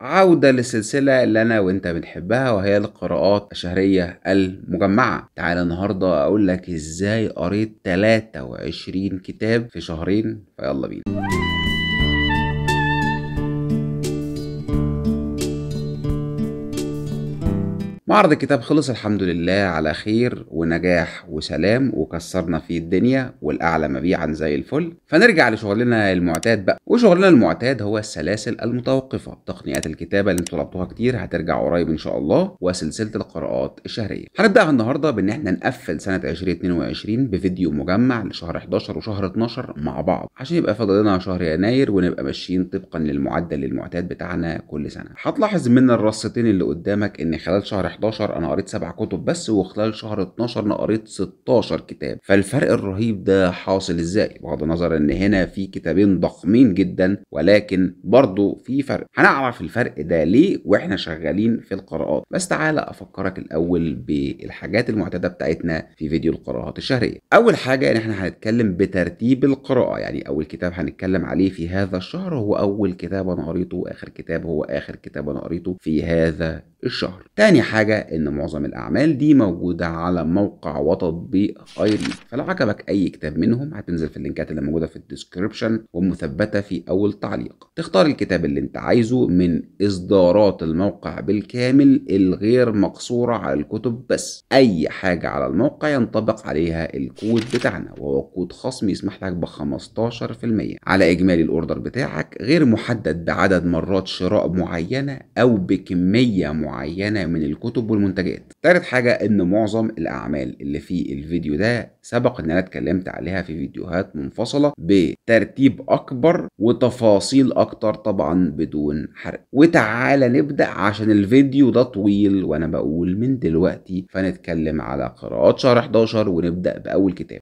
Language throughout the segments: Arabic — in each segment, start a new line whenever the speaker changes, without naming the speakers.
عودة للسلسلة اللي أنا وأنت بنحبها وهي القراءات الشهرية المجمعة تعالى النهاردة أقول لك إزاي قريت 23 كتاب في شهرين فيلا بينا معرض الكتاب خلص الحمد لله على خير ونجاح وسلام وكسرنا فيه الدنيا والأعلى مبيعا زي الفل فنرجع لشغلنا المعتاد بقى وشغلنا المعتاد هو السلاسل المتوقفة تقنيات الكتابة اللي انتوا طلبتوها كتير هترجع قريب إن شاء الله وسلسلة القراءات الشهرية هنبدأها النهاردة بإن احنا نقفل سنة 2022 بفيديو مجمع لشهر 11 وشهر 12 مع بعض عشان يبقى فاضل لنا شهر يناير ونبقى ماشيين طبقا للمعدل المعتاد بتاعنا كل سنة هتلاحظ من الرصتين اللي قدامك إن خلال شهر 11 انا قريت سبع كتب بس وخلال شهر 12 انا قريت 16 كتاب فالفرق الرهيب ده حاصل ازاي بغض النظر ان هنا في كتابين ضخمين جدا ولكن برضه في فرق هنعرف الفرق ده ليه واحنا شغالين في القراءات بس تعالى افكرك الاول بالحاجات المعتاده بتاعتنا في فيديو القراءات الشهريه اول حاجه ان احنا هنتكلم بترتيب القراءه يعني اول كتاب هنتكلم عليه في هذا الشهر هو اول كتاب انا قريته واخر كتاب هو اخر كتاب انا قريته في هذا الشهر تاني حاجه حاجة إن معظم الأعمال دي موجودة على موقع وتطبيق أيريد فلو عجبك أي كتاب منهم هتنزل في اللينكات اللي موجودة في الديسكريبشن ومثبتة في أول تعليق تختار الكتاب اللي أنت عايزه من إصدارات الموقع بالكامل الغير مقصورة على الكتب بس أي حاجة على الموقع ينطبق عليها الكود بتاعنا وهو كود خصم يسمح لك ب 15% على إجمالي الأوردر بتاعك غير محدد بعدد مرات شراء معينة أو بكمية معينة من الكتب الكتب والمنتجات تالت حاجة ان معظم الاعمال اللي في الفيديو ده سبق ان انا اتكلمت عليها في فيديوهات منفصلة بترتيب اكبر وتفاصيل اكتر طبعا بدون حرق وتعالى نبدأ عشان الفيديو ده طويل وانا بقول من دلوقتي فنتكلم على قراءات شهر 11 ونبدأ باول كتاب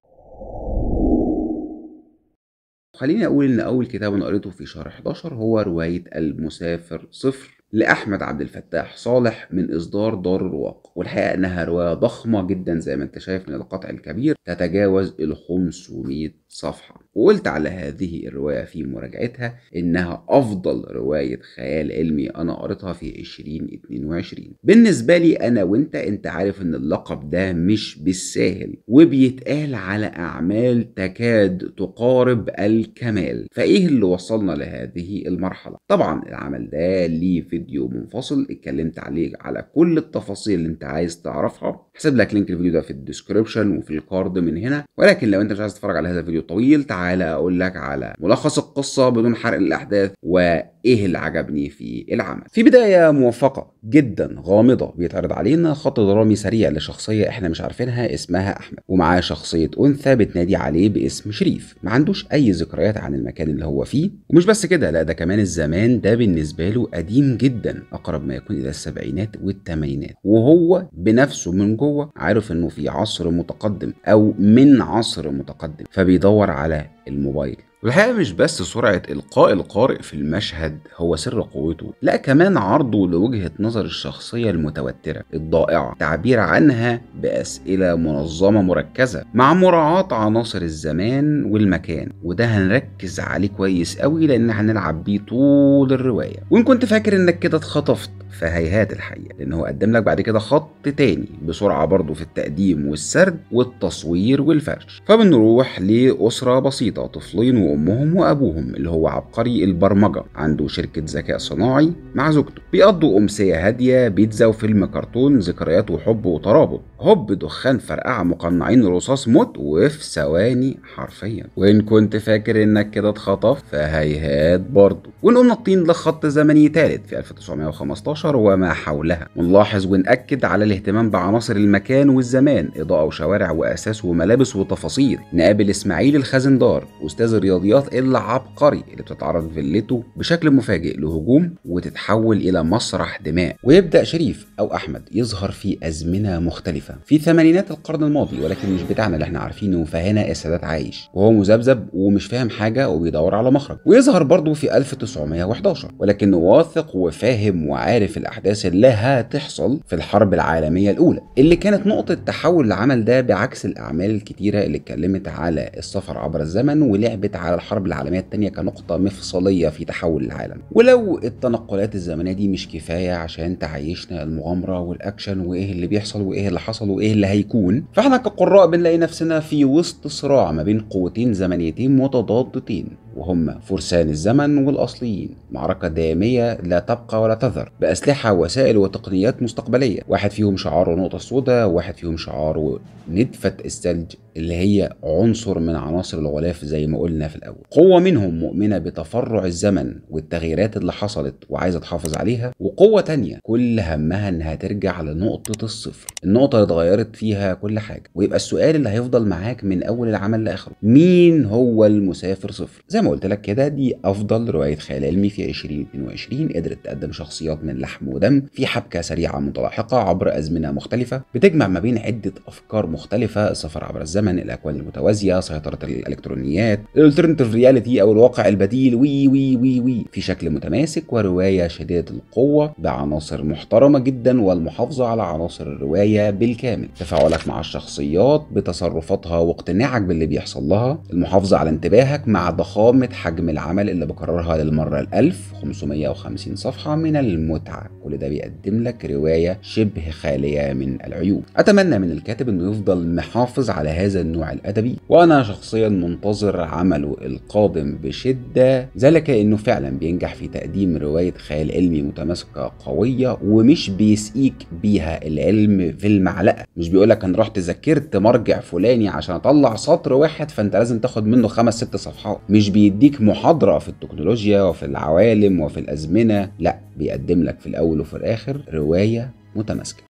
خليني اقول ان اول كتاب انا قريته في شهر 11 هو روايه المسافر صفر لأحمد عبد الفتاح صالح من إصدار دار الرواق والحقيقة إنها رواية ضخمة جدا زي ما أنت شايف من القطع الكبير تتجاوز ال 500 صفحة وقلت على هذه الرواية في مراجعتها إنها أفضل رواية خيال علمي أنا قريتها في 2022 بالنسبة لي أنا وإنت أنت عارف إن اللقب ده مش بالساهل وبيتقال على أعمال تكاد تقارب الكمال فإيه اللي وصلنا لهذه المرحلة طبعا العمل ده ليه فيديو منفصل اتكلمت عليه على كل التفاصيل اللي انت عايز تعرفها هسيب لك لينك الفيديو ده في الديسكريبشن وفي الكارد من هنا ولكن لو انت مش عايز تتفرج على هذا الفيديو طويل تعال تعالى أقول لك على ملخص القصة بدون حرق الأحداث وإيه اللي عجبني في العمل. في بداية موفقة جدا غامضة بيتعرض علينا خط درامي سريع لشخصية إحنا مش عارفينها اسمها أحمد ومعاه شخصية أنثى بتنادي عليه باسم شريف ما عندوش أي ذكريات عن المكان اللي هو فيه ومش بس كده لا ده كمان الزمان ده بالنسبة له قديم جدا أقرب ما يكون إلى السبعينات والثمانينات وهو بنفسه من جوه عارف إنه في عصر متقدم أو من عصر متقدم فبيدور على الموبايل والحقيقة مش بس سرعة إلقاء القارئ في المشهد هو سر قوته لا كمان عرضه لوجهة نظر الشخصية المتوترة الضائعة التعبير عنها بأسئلة منظمة مركزة مع مراعاة عناصر الزمان والمكان وده هنركز عليه كويس قوي لأن هنلعب بيه طول الرواية وإن كنت فاكر إنك كده اتخطفت فهيهات الحقيقة لأن هو قدم لك بعد كده خط تاني بسرعة برضه في التقديم والسرد والتصوير والفرش فبنروح لأسرة بسيطة طفلين و وأمهم وأبوهم اللي هو عبقري البرمجة عنده شركة ذكاء صناعي مع زوجته بيقضوا أمسية هادية بيتزا وفيلم كرتون ذكريات وحب وترابط هوب دخان فرقعة مقنعين رصاص موت وفي ثواني حرفيا وإن كنت فاكر إنك كده اتخطف فهيهات برضه ونقوم نطين لخط زمني ثالث في 1915 وما حولها ونلاحظ ونأكد على الاهتمام بعناصر المكان والزمان إضاءة وشوارع وأساس وملابس وتفاصيل نقابل إسماعيل الخزندار أستاذ الرياضيات الرياضيات العبقري اللي بتتعرض فيلته بشكل مفاجئ لهجوم وتتحول إلى مسرح دماء ويبدأ شريف أو أحمد يظهر في أزمنة مختلفة في ثمانينات القرن الماضي ولكن مش بتاعنا اللي احنا عارفينه فهنا السادات عايش وهو مذبذب ومش فاهم حاجة وبيدور على مخرج ويظهر برضه في 1911 ولكنه واثق وفاهم وعارف الأحداث اللي هتحصل في الحرب العالمية الأولى اللي كانت نقطة تحول العمل ده بعكس الأعمال الكتيرة اللي اتكلمت على السفر عبر الزمن ولعبت على الحرب العالمية الثانية كنقطة مفصلية في تحول العالم ولو التنقلات الزمنية دي مش كفاية عشان تعيشنا المغامرة والأكشن وإيه اللي بيحصل وإيه اللي حصل وإيه اللي هيكون فإحنا كقراء بنلاقي نفسنا في وسط صراع ما بين قوتين زمنيتين متضادتين وهم فرسان الزمن والأصليين معركة دامية لا تبقى ولا تذر بأسلحة وسائل وتقنيات مستقبلية واحد فيهم شعاره نقطة سوداء واحد فيهم شعاره ندفة الثلج اللي هي عنصر من عناصر الغلاف زي ما قلنا في الأول قوة منهم مؤمنة بتفرع الزمن والتغييرات اللي حصلت وعايزة تحافظ عليها وقوة تانية كل همها إنها ترجع لنقطة الصفر النقطة اللي اتغيرت فيها كل حاجة ويبقى السؤال اللي هيفضل معاك من أول العمل لآخره مين هو المسافر صفر زي ما قلت لك كده دي أفضل رواية خيال علمي في 2022 قدرت تقدم شخصيات من لحم ودم في حبكة سريعة متلاحقة عبر أزمنة مختلفة بتجمع ما بين عدة أفكار مختلفة السفر عبر الزمن الأكوان المتوازية سيطرة الإلكترونيات الالترنتيف رياليتي أو الواقع البديل وي وي وي وي في شكل متماسك ورواية شديدة القوة بعناصر محترمة جدا والمحافظة على عناصر الرواية بالكامل تفاعلك مع الشخصيات بتصرفاتها واقتناعك باللي بيحصل لها المحافظة على انتباهك مع ضخامة إقامة حجم العمل اللي بكررها للمرة الألف 550 صفحة من المتعة كل ده بيقدم لك رواية شبه خالية من العيوب أتمنى من الكاتب أنه يفضل محافظ على هذا النوع الأدبي وأنا شخصيا منتظر عمله القادم بشدة ذلك أنه فعلا بينجح في تقديم رواية خيال علمي متماسكة قوية ومش بيسقيك بيها العلم في المعلقة مش بيقولك أنا رحت ذاكرت مرجع فلاني عشان أطلع سطر واحد فأنت لازم تاخد منه خمس ست صفحات مش بي بيديك محاضرة في التكنولوجيا وفي العوالم وفي الأزمنة لا بيقدم لك في الأول وفي الآخر رواية متماسكة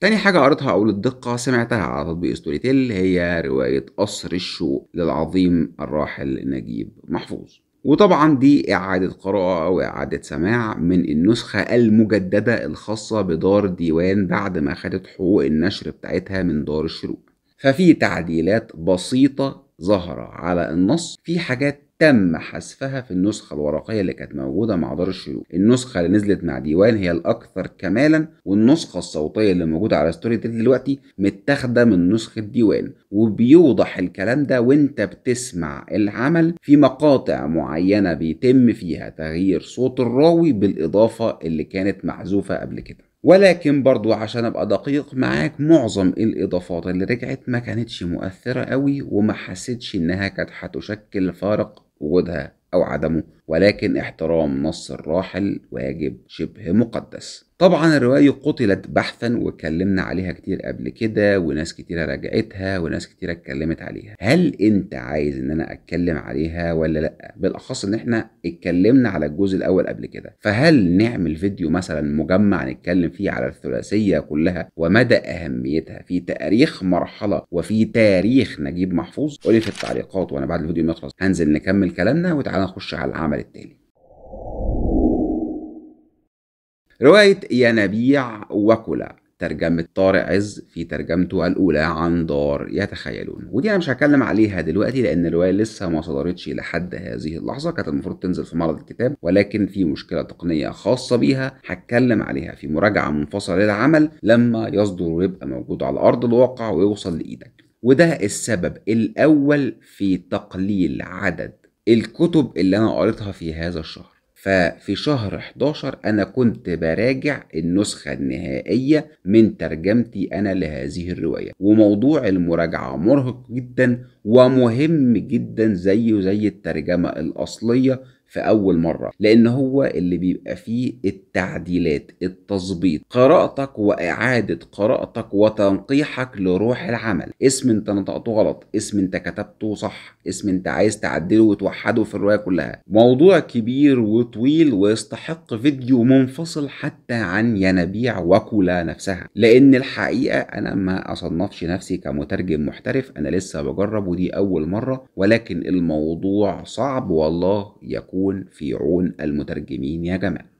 تاني حاجة قريتها أو للدقة سمعتها على تطبيق ستوري تيل هي رواية قصر الشوق للعظيم الراحل نجيب محفوظ وطبعا دي إعادة قراءة وإعادة سماع من النسخة المجددة الخاصة بدار ديوان بعد ما خدت حقوق النشر بتاعتها من دار الشروق ففي تعديلات بسيطة ظهر على النص في حاجات تم حذفها في النسخة الورقية اللي كانت موجودة مع دار الشيوخ، النسخة اللي نزلت مع ديوان هي الأكثر كمالا والنسخة الصوتية اللي موجودة على ستوري تيل دلوقتي متاخدة من نسخة ديوان وبيوضح الكلام ده وانت بتسمع العمل في مقاطع معينة بيتم فيها تغيير صوت الراوي بالإضافة اللي كانت محذوفة قبل كده ولكن برضو عشان ابقى دقيق معاك معظم الاضافات اللي رجعت ما كانتش مؤثرة قوي وما حسيتش انها كانت هتشكل فارق وجودها او عدمه ولكن احترام نص الراحل واجب شبه مقدس طبعا الرواية قتلت بحثا واتكلمنا عليها كتير قبل كده وناس كتيرة راجعتها وناس كتيرة اتكلمت عليها هل انت عايز ان انا اتكلم عليها ولا لا بالاخص ان احنا اتكلمنا على الجزء الاول قبل كده فهل نعمل فيديو مثلا مجمع نتكلم فيه على الثلاثية كلها ومدى اهميتها في تاريخ مرحلة وفي تاريخ نجيب محفوظ قولي في التعليقات وانا بعد الفيديو ما يخلص هنزل نكمل كلامنا وتعالى نخش على العمل العمل التالي رواية ينابيع وكلا ترجمة طارق عز في ترجمته الأولى عن دار يتخيلون ودي أنا مش هتكلم عليها دلوقتي لأن الرواية لسه ما صدرتش لحد هذه اللحظة كانت المفروض تنزل في معرض الكتاب ولكن في مشكلة تقنية خاصة بيها هتكلم عليها في مراجعة منفصلة للعمل لما يصدر ويبقى موجود على أرض الواقع ويوصل لإيدك وده السبب الأول في تقليل عدد الكتب اللي انا قريتها في هذا الشهر ففي شهر 11 أنا كنت براجع النسخة النهائية من ترجمتي أنا لهذه الرواية وموضوع المراجعة مرهق جدا ومهم جدا زيه زي الترجمة الأصلية في اول مره لان هو اللي بيبقى فيه التعديلات التظبيط قراءتك واعاده قراءتك وتنقيحك لروح العمل اسم انت نطقته غلط اسم انت كتبته صح اسم انت عايز تعدله وتوحده في الروايه كلها موضوع كبير وطويل ويستحق فيديو منفصل حتى عن ينابيع وكولا نفسها لان الحقيقه انا ما اصنفش نفسي كمترجم محترف انا لسه بجرب ودي اول مره ولكن الموضوع صعب والله يكون الأول في عون المترجمين يا جماعة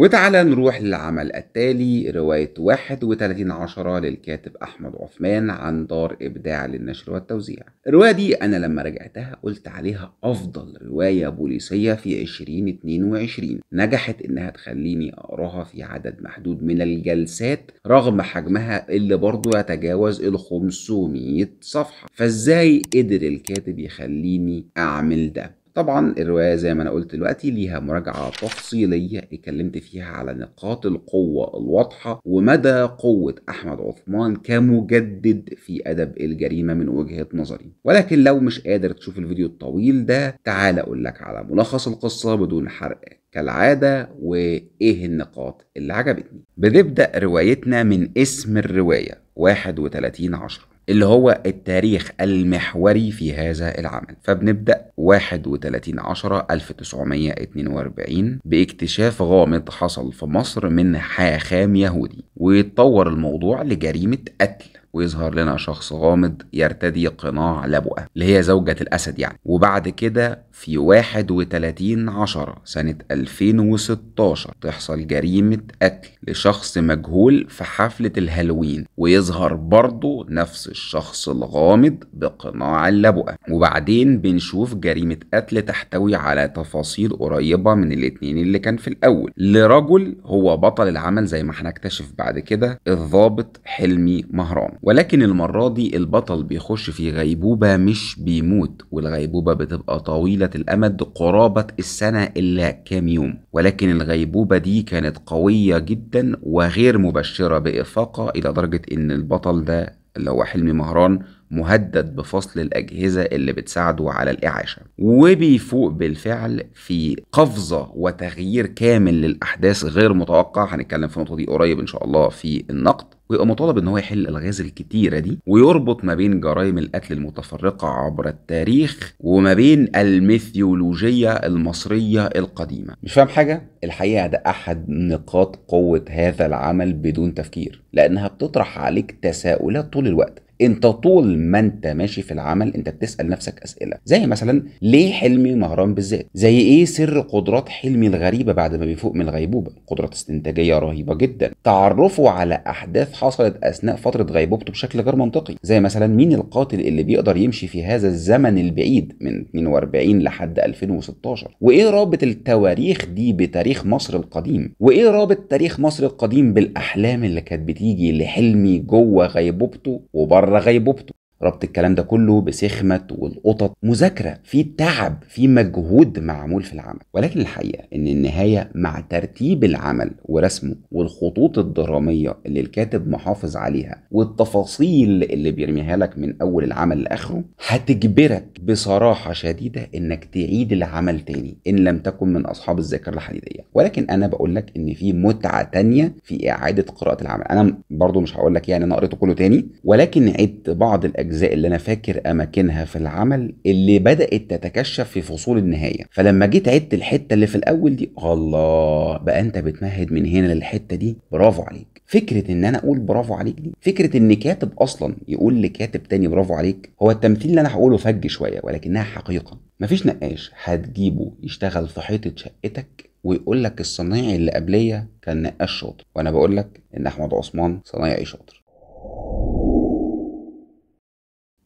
وتعالى نروح للعمل التالي رواية 31 عشرة للكاتب أحمد عثمان عن دار إبداع للنشر والتوزيع الرواية دي أنا لما رجعتها قلت عليها أفضل رواية بوليسية في 2022 نجحت إنها تخليني أقراها في عدد محدود من الجلسات رغم حجمها اللي برضو يتجاوز ال 500 صفحة فإزاي قدر الكاتب يخليني أعمل ده طبعا الرواية زي ما أنا قلت دلوقتي ليها مراجعة تفصيلية اتكلمت فيها على نقاط القوة الواضحة ومدى قوة أحمد عثمان كمجدد في أدب الجريمة من وجهة نظري ولكن لو مش قادر تشوف الفيديو الطويل ده تعال أقول لك على ملخص القصة بدون حرق كالعادة وإيه النقاط اللي عجبتني بنبدأ روايتنا من اسم الرواية 31 عشرة اللي هو التاريخ المحوري في هذا العمل فبنبدأ 31 10 1942 باكتشاف غامض حصل في مصر من حاخام يهودي ويتطور الموضوع لجريمة قتل ويظهر لنا شخص غامض يرتدي قناع لبؤة اللي هي زوجة الأسد يعني وبعد كده في 31 10 سنة 2016 تحصل جريمة قتل لشخص مجهول في حفلة الهالوين ويظهر برضه نفس الشخص الغامض بقناع اللبؤة وبعدين بنشوف جريمة قتل تحتوي على تفاصيل قريبة من الاتنين اللي كان في الأول لرجل هو بطل العمل زي ما هنكتشف بعد كده الضابط حلمي مهران ولكن المرة دي البطل بيخش في غيبوبة مش بيموت والغيبوبة بتبقى طويلة الأمد قرابة السنة إلا كام يوم ولكن الغيبوبة دي كانت قوية جدا وغير مبشرة بإفاقة إلى درجة إن البطل ده اللي هو حلمي مهران مهدد بفصل الأجهزة اللي بتساعده على الإعاشة وبيفوق بالفعل في قفزة وتغيير كامل للأحداث غير متوقع هنتكلم في النقطة دي قريب إن شاء الله في النقد ويبقى مطالب ان هو يحل الغاز الكتيره دي ويربط ما بين جرائم القتل المتفرقه عبر التاريخ وما بين الميثيولوجيه المصريه القديمه مش فاهم حاجه الحقيقه ده احد نقاط قوه هذا العمل بدون تفكير لانها بتطرح عليك تساؤلات طول الوقت انت طول ما انت ماشي في العمل انت بتسال نفسك اسئله زي مثلا ليه حلمي مهران بالذات زي ايه سر قدرات حلمي الغريبه بعد ما بيفوق من الغيبوبه قدرات استنتاجيه رهيبه جدا تعرفه على احداث حصلت اثناء فتره غيبوبته بشكل غير منطقي زي مثلا مين القاتل اللي بيقدر يمشي في هذا الزمن البعيد من 42 لحد 2016 وايه رابط التواريخ دي بتاريخ مصر القديم وايه رابط تاريخ مصر القديم بالاحلام اللي كانت بتيجي لحلمي جوه غيبوبته وبره الرغايب وبته ربط الكلام ده كله بسخمة والقطط مذاكرة في تعب في مجهود معمول في العمل ولكن الحقيقة ان النهاية مع ترتيب العمل ورسمه والخطوط الدرامية اللي الكاتب محافظ عليها والتفاصيل اللي بيرميها لك من اول العمل لاخره هتجبرك بصراحة شديدة انك تعيد العمل تاني ان لم تكن من اصحاب الذاكرة الحديدية ولكن انا بقول لك ان في متعة تانية في اعادة قراءة العمل انا برضو مش هقول لك يعني انا قريته كله تاني ولكن عدت بعض الاجزاء الأجزاء اللي أنا فاكر أماكنها في العمل اللي بدأت تتكشف في فصول النهاية فلما جيت عدت الحتة اللي في الأول دي الله بقى أنت بتمهد من هنا للحتة دي برافو عليك فكرة إن أنا أقول برافو عليك دي فكرة إن كاتب أصلا يقول لكاتب تاني برافو عليك هو التمثيل اللي أنا هقوله فج شوية ولكنها حقيقة مفيش نقاش هتجيبه يشتغل في حيطة شقتك ويقول لك الصنايعي اللي قبليه كان نقاش شاطر وانا بقول لك ان احمد عثمان صنايعي شاطر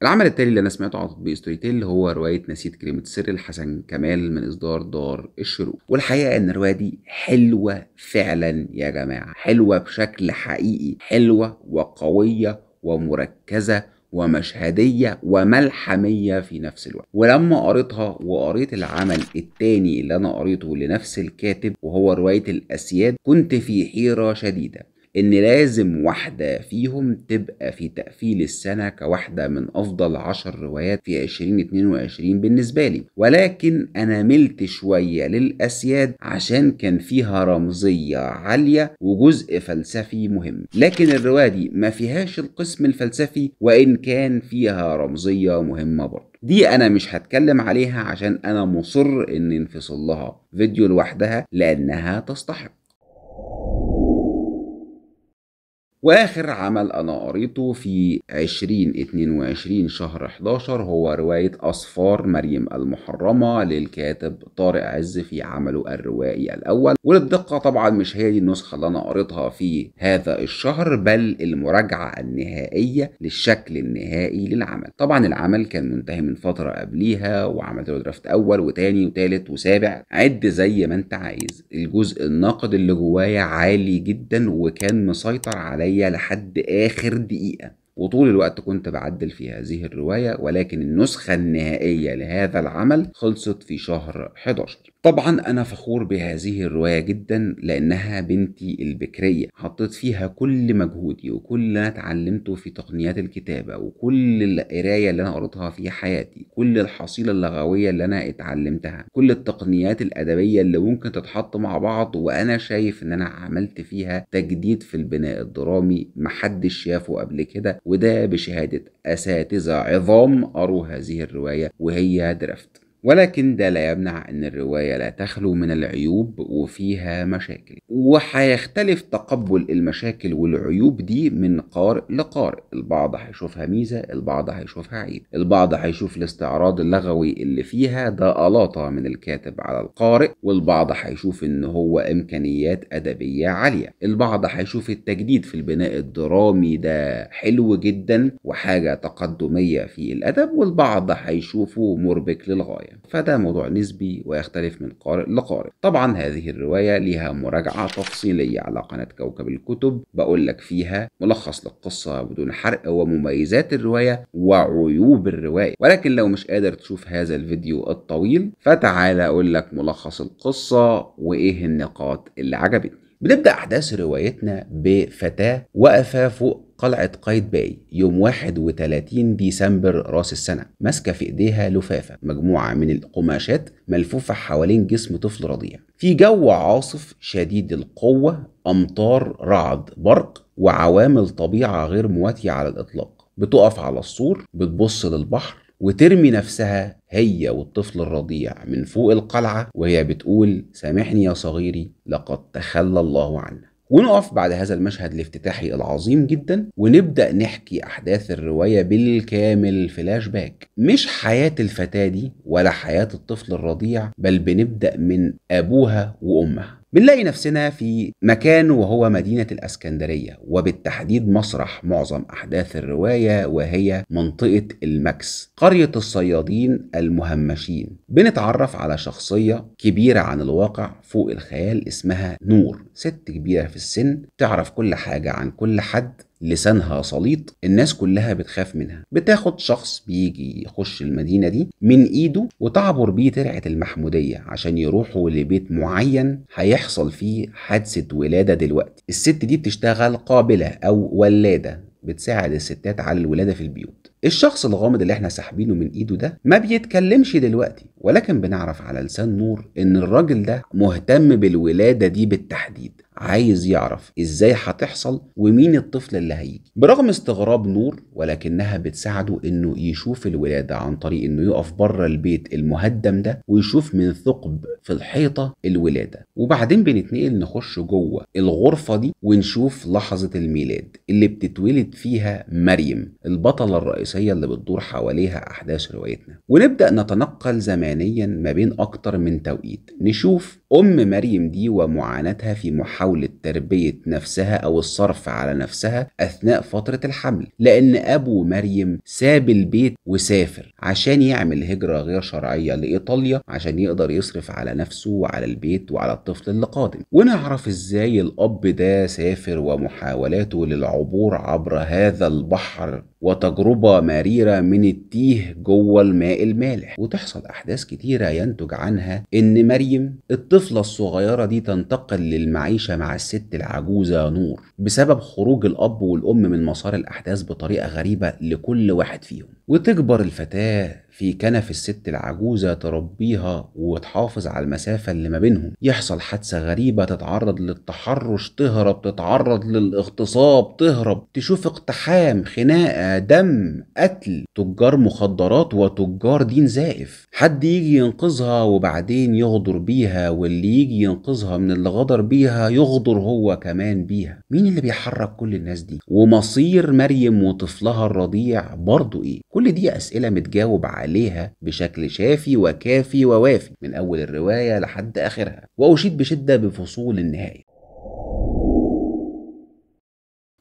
العمل التالي اللي أنا سمعته على تطبيق ستوري تيل هو رواية نسيت كلمة السر لحسن كمال من إصدار دار الشروق والحقيقة إن الرواية دي حلوة فعلا يا جماعة حلوة بشكل حقيقي حلوة وقوية ومركزة ومشهدية وملحمية في نفس الوقت ولما قريتها وقريت العمل التاني اللي أنا قريته لنفس الكاتب وهو رواية الأسياد كنت في حيرة شديدة إن لازم واحدة فيهم تبقى في تقفيل السنة كواحدة من أفضل عشر روايات في 2022 بالنسبة لي ولكن أنا ملت شوية للأسياد عشان كان فيها رمزية عالية وجزء فلسفي مهم لكن الرواية دي ما فيهاش القسم الفلسفي وإن كان فيها رمزية مهمة برضه دي انا مش هتكلم عليها عشان انا مصر ان انفصل لها فيديو لوحدها لانها تستحق واخر عمل انا قريته في 2022 شهر 11 هو رواية اصفار مريم المحرمة للكاتب طارق عز في عمله الروائي الاول وللدقة طبعا مش هي دي النسخة اللي انا قريتها في هذا الشهر بل المراجعة النهائية للشكل النهائي للعمل طبعا العمل كان منتهي من فترة قبليها وعملت له درافت اول وتاني وتالت وسابع عد زي ما انت عايز الجزء الناقد اللي جوايا عالي جدا وكان مسيطر عليا عليا لحد آخر دقيقة وطول الوقت كنت بعدل في هذه الرواية ولكن النسخة النهائية لهذا العمل خلصت في شهر 11 طبعا أنا فخور بهذه الرواية جدا لأنها بنتي البكرية حطيت فيها كل مجهودي وكل اللي أنا اتعلمته في تقنيات الكتابة وكل القراية اللي أنا قريتها في حياتي كل الحصيلة اللغوية اللي أنا اتعلمتها كل التقنيات الأدبية اللي ممكن تتحط مع بعض وأنا شايف إن أنا عملت فيها تجديد في البناء الدرامي محدش شافه قبل كده وده بشهادة أساتذة عظام قروا هذه الرواية وهي درافت ولكن ده لا يمنع أن الرواية لا تخلو من العيوب وفيها مشاكل وهيختلف تقبل المشاكل والعيوب دي من قار لقار البعض هيشوفها ميزة البعض هيشوفها عيب البعض هيشوف الاستعراض اللغوي اللي فيها ده ألاطة من الكاتب على القارئ والبعض هيشوف إن هو إمكانيات أدبية عالية البعض هيشوف التجديد في البناء الدرامي ده حلو جدا وحاجة تقدمية في الأدب والبعض هيشوفه مربك للغاية فده موضوع نسبي ويختلف من قارئ لقارئ طبعا هذه الرواية ليها مراجعة تفصيلية على قناة كوكب الكتب بقول لك فيها ملخص للقصة بدون حرق ومميزات الرواية وعيوب الرواية ولكن لو مش قادر تشوف هذا الفيديو الطويل فتعالى أقول لك ملخص القصة وإيه النقاط اللي عجبتني بنبدأ أحداث روايتنا بفتاة واقفة فوق قلعة قايتباي يوم 31 ديسمبر راس السنة ماسكة في إيديها لفافة مجموعة من القماشات ملفوفة حوالين جسم طفل رضيع في جو عاصف شديد القوة أمطار رعد برق وعوامل طبيعة غير مواتية على الإطلاق بتقف على السور بتبص للبحر وترمي نفسها هي والطفل الرضيع من فوق القلعة وهي بتقول سامحني يا صغيري لقد تخلى الله عنه ونقف بعد هذا المشهد الافتتاحي العظيم جدا ونبدأ نحكي أحداث الرواية بالكامل فلاش باك مش حياة الفتاة دي ولا حياة الطفل الرضيع بل بنبدأ من أبوها وأمها بنلاقي نفسنا في مكان وهو مدينة الأسكندرية وبالتحديد مسرح معظم أحداث الرواية وهي منطقة المكس قرية الصيادين المهمشين بنتعرف على شخصية كبيرة عن الواقع فوق الخيال اسمها نور ست كبيرة في السن تعرف كل حاجة عن كل حد لسانها سليط الناس كلها بتخاف منها بتاخد شخص بيجي يخش المدينة دي من ايده وتعبر بيه ترعة المحمودية عشان يروحوا لبيت معين هيحصل فيه حادثة ولادة دلوقتي الست دي بتشتغل قابلة او ولادة بتساعد الستات على الولادة في البيوت الشخص الغامض اللي احنا ساحبينه من ايده ده ما بيتكلمش دلوقتي ولكن بنعرف على لسان نور ان الراجل ده مهتم بالولادة دي بالتحديد عايز يعرف ازاي هتحصل ومين الطفل اللي هيجي برغم استغراب نور ولكنها بتساعده انه يشوف الولاده عن طريق انه يقف بره البيت المهدم ده ويشوف من ثقب في الحيطه الولاده وبعدين بنتنقل نخش جوه الغرفه دي ونشوف لحظه الميلاد اللي بتتولد فيها مريم البطله الرئيسيه اللي بتدور حواليها احداث روايتنا ونبدا نتنقل زمانيا ما بين اكتر من توقيت نشوف ام مريم دي ومعاناتها في محاولة محاولة تربية نفسها أو الصرف على نفسها أثناء فترة الحمل لأن أبو مريم ساب البيت وسافر عشان يعمل هجرة غير شرعية لإيطاليا عشان يقدر يصرف على نفسه وعلى البيت وعلى الطفل اللي قادم ونعرف إزاي الأب ده سافر ومحاولاته للعبور عبر هذا البحر وتجربة مريرة من التيه جوه الماء المالح وتحصل أحداث كتيرة ينتج عنها إن مريم الطفلة الصغيرة دي تنتقل للمعيشة مع الست العجوزة نور بسبب خروج الأب والأم من مسار الأحداث بطريقة غريبة لكل واحد فيهم وتكبر الفتاة في كنف الست العجوزة تربيها وتحافظ على المسافة اللي ما بينهم يحصل حادثة غريبة تتعرض للتحرش تهرب تتعرض للاغتصاب تهرب تشوف اقتحام خناقة دم قتل تجار مخدرات وتجار دين زائف حد يجي ينقذها وبعدين يغدر بيها واللي يجي ينقذها من اللي غدر بيها يغدر هو كمان بيها مين اللي بيحرك كل الناس دي ومصير مريم وطفلها الرضيع برضه ايه كل دي اسئلة متجاوب عليها عليها بشكل شافي وكافي ووافي من أول الرواية لحد آخرها وأشيد بشدة بفصول النهاية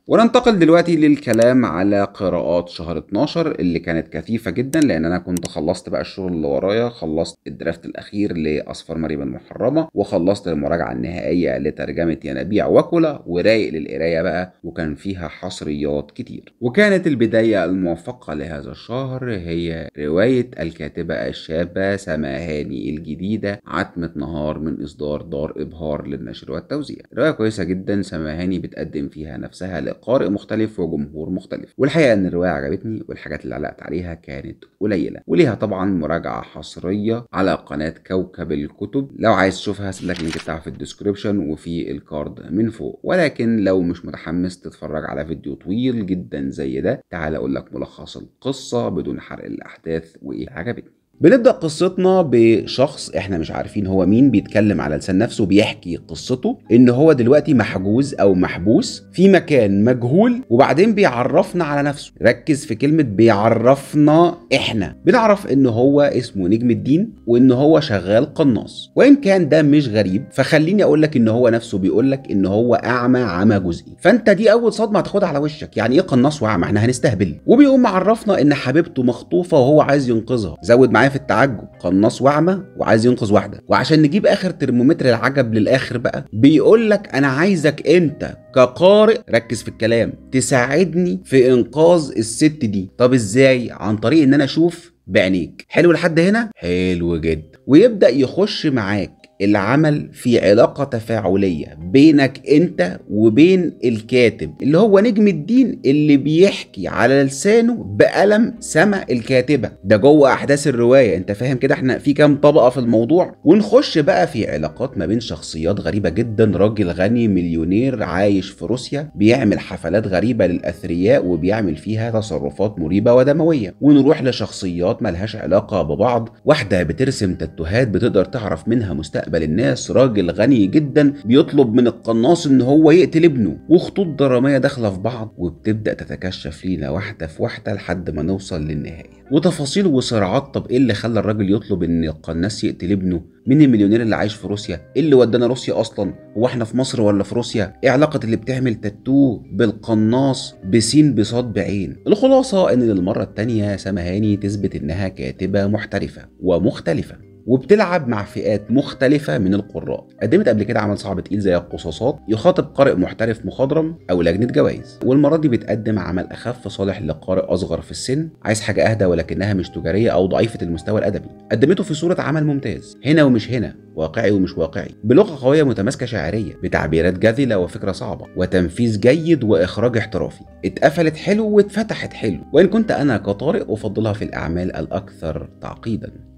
وننتقل دلوقتي للكلام على قراءات شهر 12 اللي كانت كثيفة جدا لأن أنا كنت خلصت بقى الشغل اللي ورايا خلصت الدرافت الأخير لأصفر مريم المحرمة وخلصت المراجعة النهائية لترجمة ينابيع وكلة ورايق للقراية بقى وكان فيها حصريات كتير وكانت البداية الموفقة لهذا الشهر هي رواية الكاتبة الشابة سماهاني هاني الجديدة عتمة نهار من إصدار دار إبهار للنشر والتوزيع رواية كويسة جدا سماهاني هاني بتقدم فيها نفسها قارئ مختلف وجمهور مختلف والحقيقة إن الرواية عجبتني والحاجات اللي علقت عليها كانت قليلة وليها طبعا مراجعة حصرية على قناة كوكب الكتب لو عايز تشوفها لك اللينك بتاعها في الديسكربشن وفي الكارد من فوق ولكن لو مش متحمس تتفرج على فيديو طويل جدا زي ده تعال أقول لك ملخص القصة بدون حرق الأحداث وإيه عجبتني بنبدأ قصتنا بشخص احنا مش عارفين هو مين بيتكلم على لسان نفسه بيحكي قصته ان هو دلوقتي محجوز او محبوس في مكان مجهول وبعدين بيعرفنا على نفسه ركز في كلمة بيعرفنا احنا بنعرف ان هو اسمه نجم الدين وان هو شغال قناص وان كان ده مش غريب فخليني اقول لك ان هو نفسه بيقول لك ان هو اعمى عمى جزئي فانت دي اول صدمة هتاخدها على وشك يعني ايه قناص واعمى احنا هنستهبل وبيقوم عرفنا ان حبيبته مخطوفة وهو عايز ينقذها زود معايا في التعجب قناص واعمى وعايز ينقذ واحده وعشان نجيب اخر ترمومتر العجب للاخر بقى بيقول لك انا عايزك انت كقارئ ركز في الكلام تساعدني في انقاذ الست دي طب ازاي عن طريق ان انا اشوف بعينيك حلو لحد هنا حلو جدا ويبدا يخش معاك العمل في علاقة تفاعلية بينك انت وبين الكاتب اللي هو نجم الدين اللي بيحكي على لسانه بقلم سما الكاتبة ده جوه احداث الرواية انت فاهم كده احنا في كام طبقة في الموضوع ونخش بقى في علاقات ما بين شخصيات غريبة جدا راجل غني مليونير عايش في روسيا بيعمل حفلات غريبة للاثرياء وبيعمل فيها تصرفات مريبة ودموية ونروح لشخصيات ملهاش علاقة ببعض واحدة بترسم تاتوهات بتقدر تعرف منها مستقبل استقبل الناس راجل غني جدا بيطلب من القناص ان هو يقتل ابنه وخطوط دراميه داخله في بعض وبتبدا تتكشف لينا واحده في واحده لحد ما نوصل للنهايه وتفاصيل وصراعات طب ايه اللي خلى الراجل يطلب ان القناص يقتل ابنه مين المليونير اللي عايش في روسيا ايه اللي ودانا روسيا اصلا هو احنا في مصر ولا في روسيا ايه علاقه اللي بتعمل تاتو بالقناص بسين بصاد بعين الخلاصه ان للمره الثانيه سما هاني تثبت انها كاتبه محترفه ومختلفه وبتلعب مع فئات مختلفة من القراء قدمت قبل كده عمل صعب تقيل زي القصاصات يخاطب قارئ محترف مخضرم أو لجنة جوائز والمرة دي بتقدم عمل أخف صالح لقارئ أصغر في السن عايز حاجة أهدى ولكنها مش تجارية أو ضعيفة المستوى الأدبي قدمته في صورة عمل ممتاز هنا ومش هنا واقعي ومش واقعي بلغة قوية متماسكة شعرية بتعبيرات جذلة وفكرة صعبة وتنفيذ جيد وإخراج احترافي اتقفلت حلو واتفتحت حلو وإن كنت أنا كطارئ أفضلها في الأعمال الأكثر تعقيدا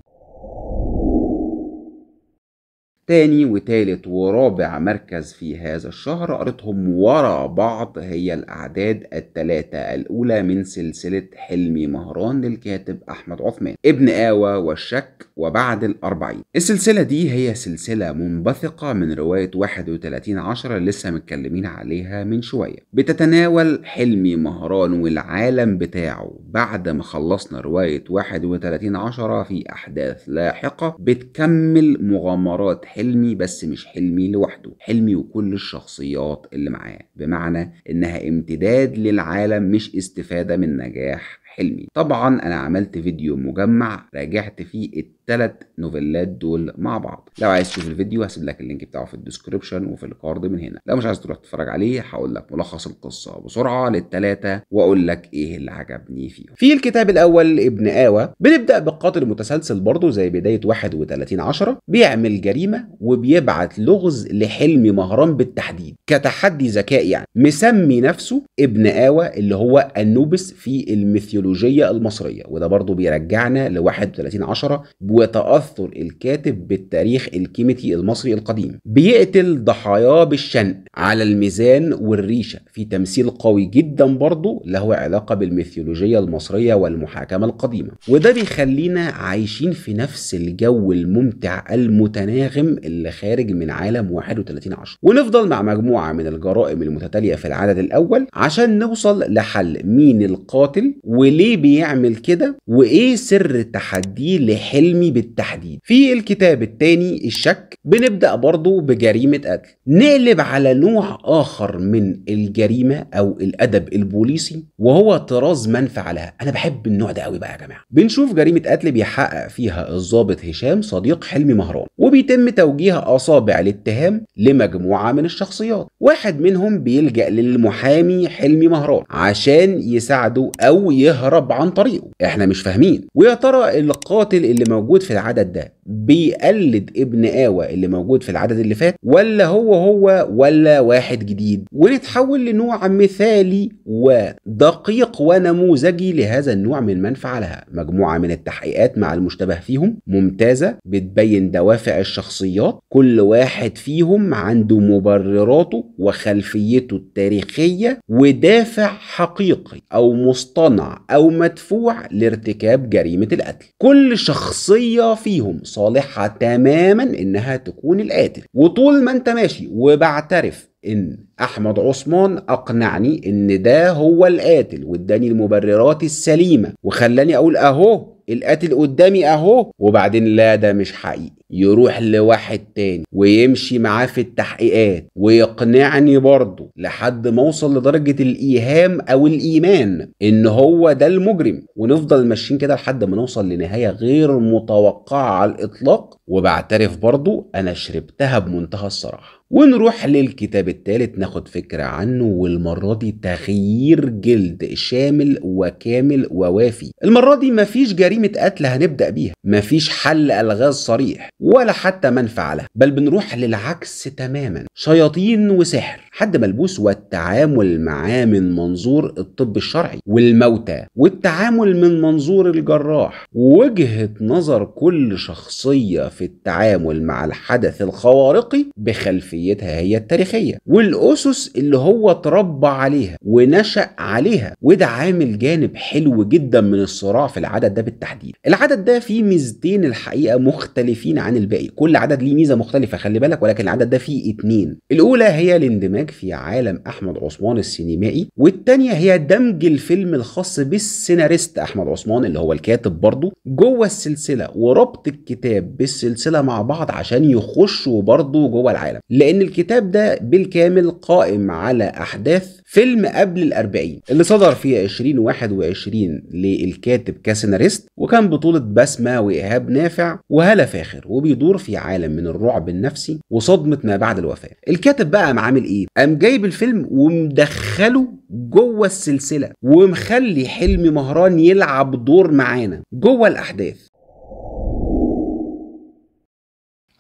تاني وتالت ورابع مركز في هذا الشهر قريتهم ورا بعض هي الأعداد التلاتة الأولى من سلسلة حلمي مهران للكاتب أحمد عثمان ابن آوى والشك وبعد الأربعين السلسلة دي هي سلسلة منبثقة من رواية 31 عشرة لسه متكلمين عليها من شوية بتتناول حلمي مهران والعالم بتاعه بعد ما خلصنا رواية 31 عشرة في أحداث لاحقة بتكمل مغامرات حلمي بس مش حلمي لوحده حلمي وكل الشخصيات اللي معاه بمعنى إنها امتداد للعالم مش استفادة من نجاح حلمي طبعا انا عملت فيديو مجمع راجعت فيه التلات نوفلات دول مع بعض لو عايز تشوف الفيديو هسيب لك اللينك بتاعه في الديسكريبشن وفي الكارد من هنا لو مش عايز تروح تتفرج عليه هقول لك ملخص القصه بسرعه للثلاثه واقول لك ايه اللي عجبني فيهم في الكتاب الاول ابن اوى بنبدا بقاتل متسلسل برضه زي بدايه 31 10 بيعمل جريمه وبيبعت لغز لحلمي مهران بالتحديد كتحدي ذكاء يعني مسمي نفسه ابن اوى اللي هو انوبس في الميثولوجيا الميثولوجية المصرية وده برضو بيرجعنا ل 31 10 وتأثر الكاتب بالتاريخ الكيميتي المصري القديم بيقتل ضحاياه بالشنق على الميزان والريشة في تمثيل قوي جدا برضو له علاقة بالميثولوجية المصرية والمحاكمة القديمة وده بيخلينا عايشين في نفس الجو الممتع المتناغم اللي خارج من عالم 31 10 ونفضل مع مجموعة من الجرائم المتتالية في العدد الأول عشان نوصل لحل مين القاتل وليه ليه بيعمل كده وايه سر تحديه لحلمي بالتحديد في الكتاب التاني الشك بنبدأ برضه بجريمة قتل نقلب على نوع آخر من الجريمة أو الأدب البوليسي وهو طراز من فعلها أنا بحب النوع ده قوي بقى يا جماعة بنشوف جريمة قتل بيحقق فيها الضابط هشام صديق حلمي مهران وبيتم توجيه أصابع الاتهام لمجموعة من الشخصيات واحد منهم بيلجأ للمحامي حلمي مهران عشان يساعده أو يهرب الكهرب عن طريقه احنا مش فاهمين ويا ترى القاتل اللي موجود في العدد ده بيقلد ابن آوى اللي موجود في العدد اللي فات ولا هو هو ولا واحد جديد ونتحول لنوع مثالي ودقيق ونموذجي لهذا النوع من من فعلها مجموعة من التحقيقات مع المشتبه فيهم ممتازة بتبين دوافع الشخصيات كل واحد فيهم عنده مبرراته وخلفيته التاريخية ودافع حقيقي أو مصطنع أو مدفوع لارتكاب جريمة القتل كل شخصية فيهم صالحها تماما انها تكون القاتل وطول ما انت ماشي وبعترف ان احمد عثمان اقنعني ان ده هو القاتل واداني المبررات السليمه وخلاني اقول اهو القاتل قدامي اهو وبعدين لا ده مش حقيقي يروح لواحد تاني ويمشي معاه في التحقيقات ويقنعني برضه لحد ما اوصل لدرجه الايهام او الايمان ان هو ده المجرم ونفضل ماشيين كده لحد ما نوصل لنهايه غير متوقعه على الاطلاق وبعترف برضه انا شربتها بمنتهى الصراحه ونروح للكتاب الثالث ناخد فكرة عنه والمرة دي تغيير جلد شامل وكامل ووافي المرة دي مفيش جريمة قتل هنبدأ بيها مفيش حل ألغاز صريح ولا حتى من فعلها بل بنروح للعكس تماما شياطين وسحر حد ملبوس والتعامل معاه من منظور الطب الشرعي والموتى والتعامل من منظور الجراح ووجهة نظر كل شخصية في التعامل مع الحدث الخوارقي بخلفيتها هي التاريخية والأسس اللي هو تربى عليها ونشأ عليها وده عامل جانب حلو جدا من الصراع في العدد ده بالتحديد العدد ده فيه ميزتين الحقيقة مختلفين عن الباقي كل عدد ليه ميزة مختلفة خلي بالك ولكن العدد ده فيه اتنين الأولى هي الاندماج الإنتاج في عالم أحمد عثمان السينمائي والتانية هي دمج الفيلم الخاص بالسيناريست أحمد عثمان اللي هو الكاتب برضه جوه السلسلة وربط الكتاب بالسلسلة مع بعض عشان يخشوا برضه جوه العالم لأن الكتاب ده بالكامل قائم على أحداث فيلم قبل الأربعين اللي صدر في 2021 للكاتب كسيناريست وكان بطولة بسمة وإيهاب نافع وهلا فاخر وبيدور في عالم من الرعب النفسي وصدمة ما بعد الوفاة الكاتب بقى عامل إيه؟ قام جايب الفيلم ومدخله جوه السلسله ومخلي حلمي مهران يلعب دور معانا جوه الاحداث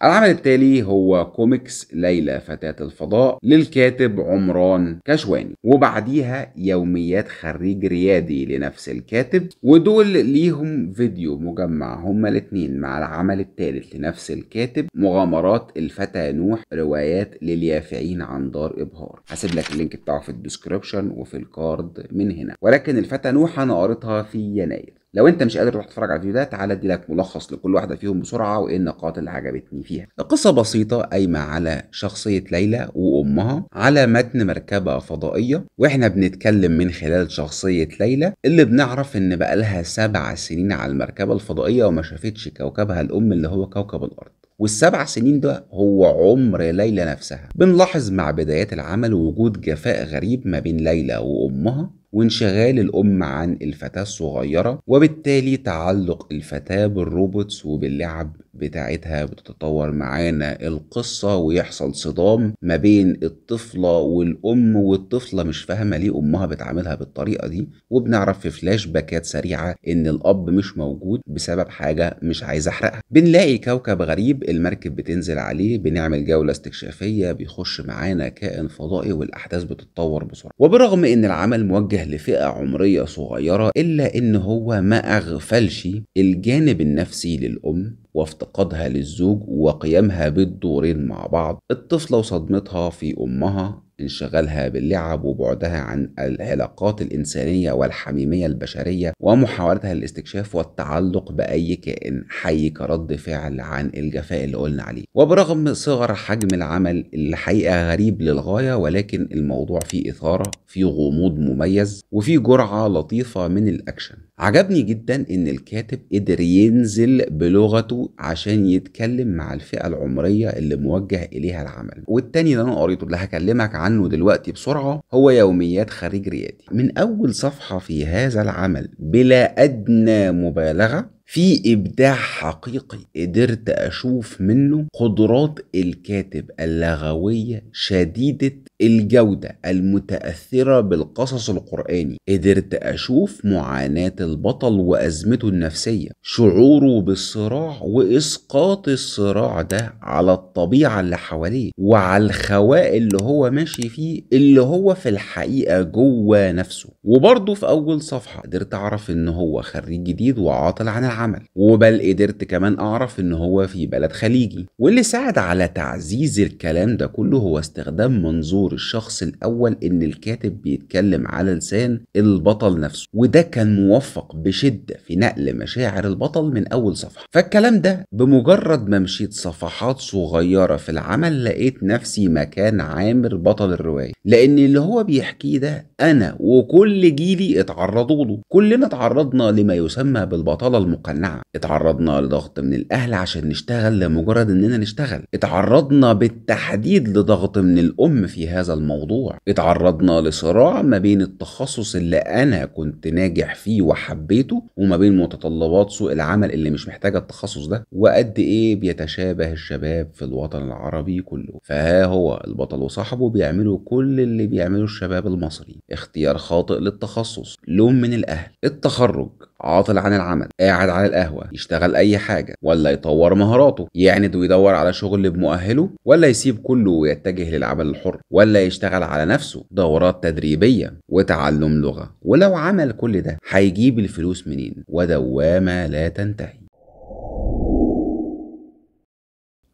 العمل التالي هو كوميكس ليلى فتاة الفضاء للكاتب عمران كشواني وبعديها يوميات خريج ريادي لنفس الكاتب ودول ليهم فيديو مجمع هما الاتنين مع العمل التالت لنفس الكاتب مغامرات الفتى نوح روايات لليافعين عن دار إبهار هسيب لك اللينك بتاعه في الديسكريبشن وفي الكارد من هنا ولكن الفتى نوح أنا قريتها في يناير لو انت مش قادر تروح تتفرج على الفيديو ده تعالى ادي لك ملخص لكل واحده فيهم بسرعه وايه النقاط اللي عجبتني فيها القصه بسيطه قايمه على شخصيه ليلى وامها على متن مركبه فضائيه واحنا بنتكلم من خلال شخصيه ليلى اللي بنعرف ان بقى لها سبع سنين على المركبه الفضائيه وما شافتش كوكبها الام اللي هو كوكب الارض والسبع سنين ده هو عمر ليلى نفسها بنلاحظ مع بدايات العمل وجود جفاء غريب ما بين ليلى وامها وانشغال الأم عن الفتاة الصغيرة وبالتالي تعلق الفتاة بالروبوتس وباللعب بتاعتها بتتطور معانا القصة ويحصل صدام ما بين الطفلة والأم والطفلة مش فاهمة ليه أمها بتعاملها بالطريقة دي وبنعرف في فلاش باكات سريعة إن الأب مش موجود بسبب حاجة مش عايز أحرقها بنلاقي كوكب غريب المركب بتنزل عليه بنعمل جولة استكشافية بيخش معانا كائن فضائي والأحداث بتتطور بسرعة وبرغم إن العمل موجه لفئة عمرية صغيرة إلا إن هو ما أغفلش الجانب النفسي للأم وافتقادها للزوج وقيامها بالدورين مع بعض الطفلة وصدمتها في أمها انشغالها باللعب وبعدها عن العلاقات الإنسانية والحميمية البشرية ومحاولتها للاستكشاف والتعلق بأي كائن حي كرد فعل عن الجفاء اللي قلنا عليه وبرغم صغر حجم العمل الحقيقة غريب للغاية ولكن الموضوع فيه إثارة فيه غموض مميز وفيه جرعة لطيفة من الأكشن عجبني جدا ان الكاتب قدر ينزل بلغته عشان يتكلم مع الفئة العمرية اللي موجه اليها العمل والتاني اللي انا قريته اللي هكلمك عنه دلوقتي بسرعة هو يوميات خريج ريادي من اول صفحة في هذا العمل بلا ادنى مبالغة في إبداع حقيقي قدرت أشوف منه قدرات الكاتب اللغوية شديدة الجودة المتأثرة بالقصص القرآني قدرت أشوف معاناة البطل وأزمته النفسية شعوره بالصراع وإسقاط الصراع ده على الطبيعة اللي حواليه وعلى الخواء اللي هو ماشي فيه اللي هو في الحقيقة جوه نفسه وبرضه في أول صفحة قدرت أعرف إن هو خريج جديد وعاطل عن العمل وبل قدرت كمان أعرف إن هو في بلد خليجي واللي ساعد على تعزيز الكلام ده كله هو استخدام منظور الشخص الأول إن الكاتب بيتكلم على لسان البطل نفسه وده كان موفق بشدة في نقل مشاعر البطل من أول صفحة فالكلام ده بمجرد ما مشيت صفحات صغيرة في العمل لقيت نفسي مكان عامر بطل الرواية لأن اللي هو بيحكيه ده أنا وكل جيلي اتعرضوا له كلنا اتعرضنا لما يسمى بالبطالة المقنعة مقنعة اتعرضنا لضغط من الأهل عشان نشتغل لمجرد إننا نشتغل اتعرضنا بالتحديد لضغط من الأم في هذا الموضوع اتعرضنا لصراع ما بين التخصص اللي أنا كنت ناجح فيه وحبيته وما بين متطلبات سوق العمل اللي مش محتاجة التخصص ده وقد إيه بيتشابه الشباب في الوطن العربي كله فها هو البطل وصاحبه بيعملوا كل اللي بيعمله الشباب المصري اختيار خاطئ للتخصص لوم من الأهل التخرج عاطل عن العمل قاعد على القهوة يشتغل أي حاجة ولا يطور مهاراته يعند ويدور على شغل بمؤهله ولا يسيب كله ويتجه للعمل الحر ولا يشتغل على نفسه دورات تدريبية وتعلم لغة ولو عمل كل ده هيجيب الفلوس منين ودوامة لا تنتهي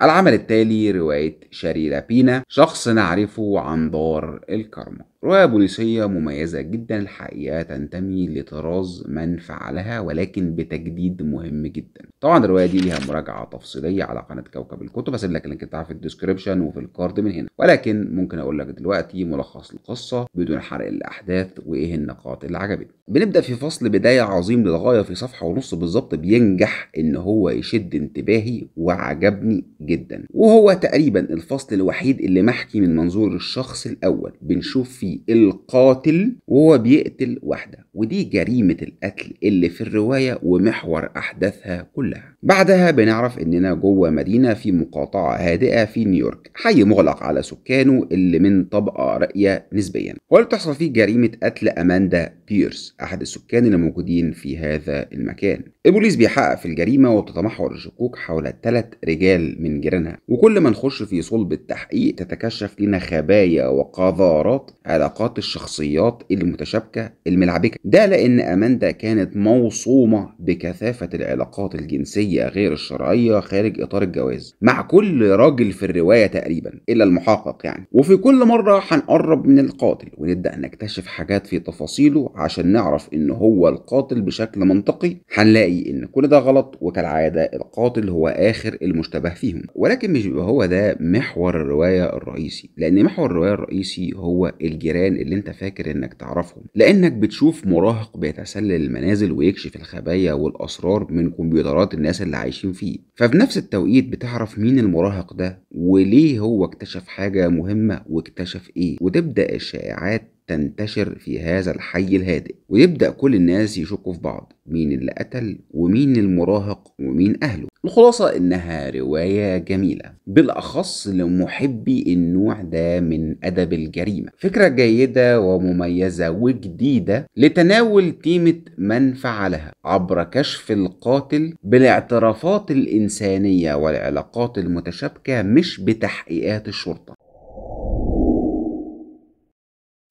العمل التالي رواية شاري لابينا شخص نعرفه عن دار الكرمة رواية بوليسية مميزة جدا الحقيقة تنتمي لطراز من فعلها ولكن بتجديد مهم جدا طبعا الرواية دي ليها مراجعة تفصيلية على قناة كوكب الكتب هسيب لك اللينك بتاعها في الديسكريبشن وفي الكارد من هنا ولكن ممكن اقول لك دلوقتي ملخص القصة بدون حرق الاحداث وايه النقاط اللي عجبتني بنبدأ في فصل بداية عظيم للغاية في صفحة ونص بالظبط بينجح ان هو يشد انتباهي وعجبني جدا وهو تقريبا الفصل الوحيد اللي محكي من منظور الشخص الاول بنشوف فيه القاتل وهو بيقتل واحدة ودي جريمة القتل اللي في الرواية ومحور أحداثها كلها بعدها بنعرف إننا جوه مدينة في مقاطعة هادئة في نيويورك حي مغلق على سكانه اللي من طبقة راقية نسبيا واللي بتحصل فيه جريمة قتل أماندا بيرس أحد السكان الموجودين في هذا المكان البوليس بيحقق في الجريمة وتتمحور الشكوك حول ثلاث رجال من جيرانها وكل ما نخش في صلب التحقيق تتكشف لنا خبايا وقذارات علاقات الشخصيات المتشابكة الملعبكة ده لأن أماندا كانت موصومة بكثافة العلاقات الجنسية غير الشرعية خارج إطار الجواز مع كل راجل في الرواية تقريبا إلا المحقق يعني وفي كل مرة هنقرب من القاتل ونبدأ نكتشف حاجات في تفاصيله عشان نعرف إن هو القاتل بشكل منطقي هنلاقي إن كل ده غلط وكالعادة القاتل هو آخر المشتبه فيهم ولكن مش بيبقى هو ده محور الرواية الرئيسي لأن محور الرواية الرئيسي هو الجيران اللي أنت فاكر إنك تعرفهم لأنك بتشوف مراهق بيتسلل المنازل ويكشف الخبايا والأسرار من كمبيوترات الناس اللي عايشين فيه ففي نفس التوقيت بتعرف مين المراهق ده وليه هو اكتشف حاجة مهمة واكتشف ايه وتبدأ الشائعات تنتشر في هذا الحي الهادئ ويبدأ كل الناس يشكوا في بعض مين اللي قتل ومين المراهق ومين أهله الخلاصة إنها رواية جميلة بالأخص لمحبي النوع ده من أدب الجريمة فكرة جيدة ومميزة وجديدة لتناول قيمة من فعلها عبر كشف القاتل بالاعترافات الإنسانية والعلاقات المتشابكة مش بتحقيقات الشرطة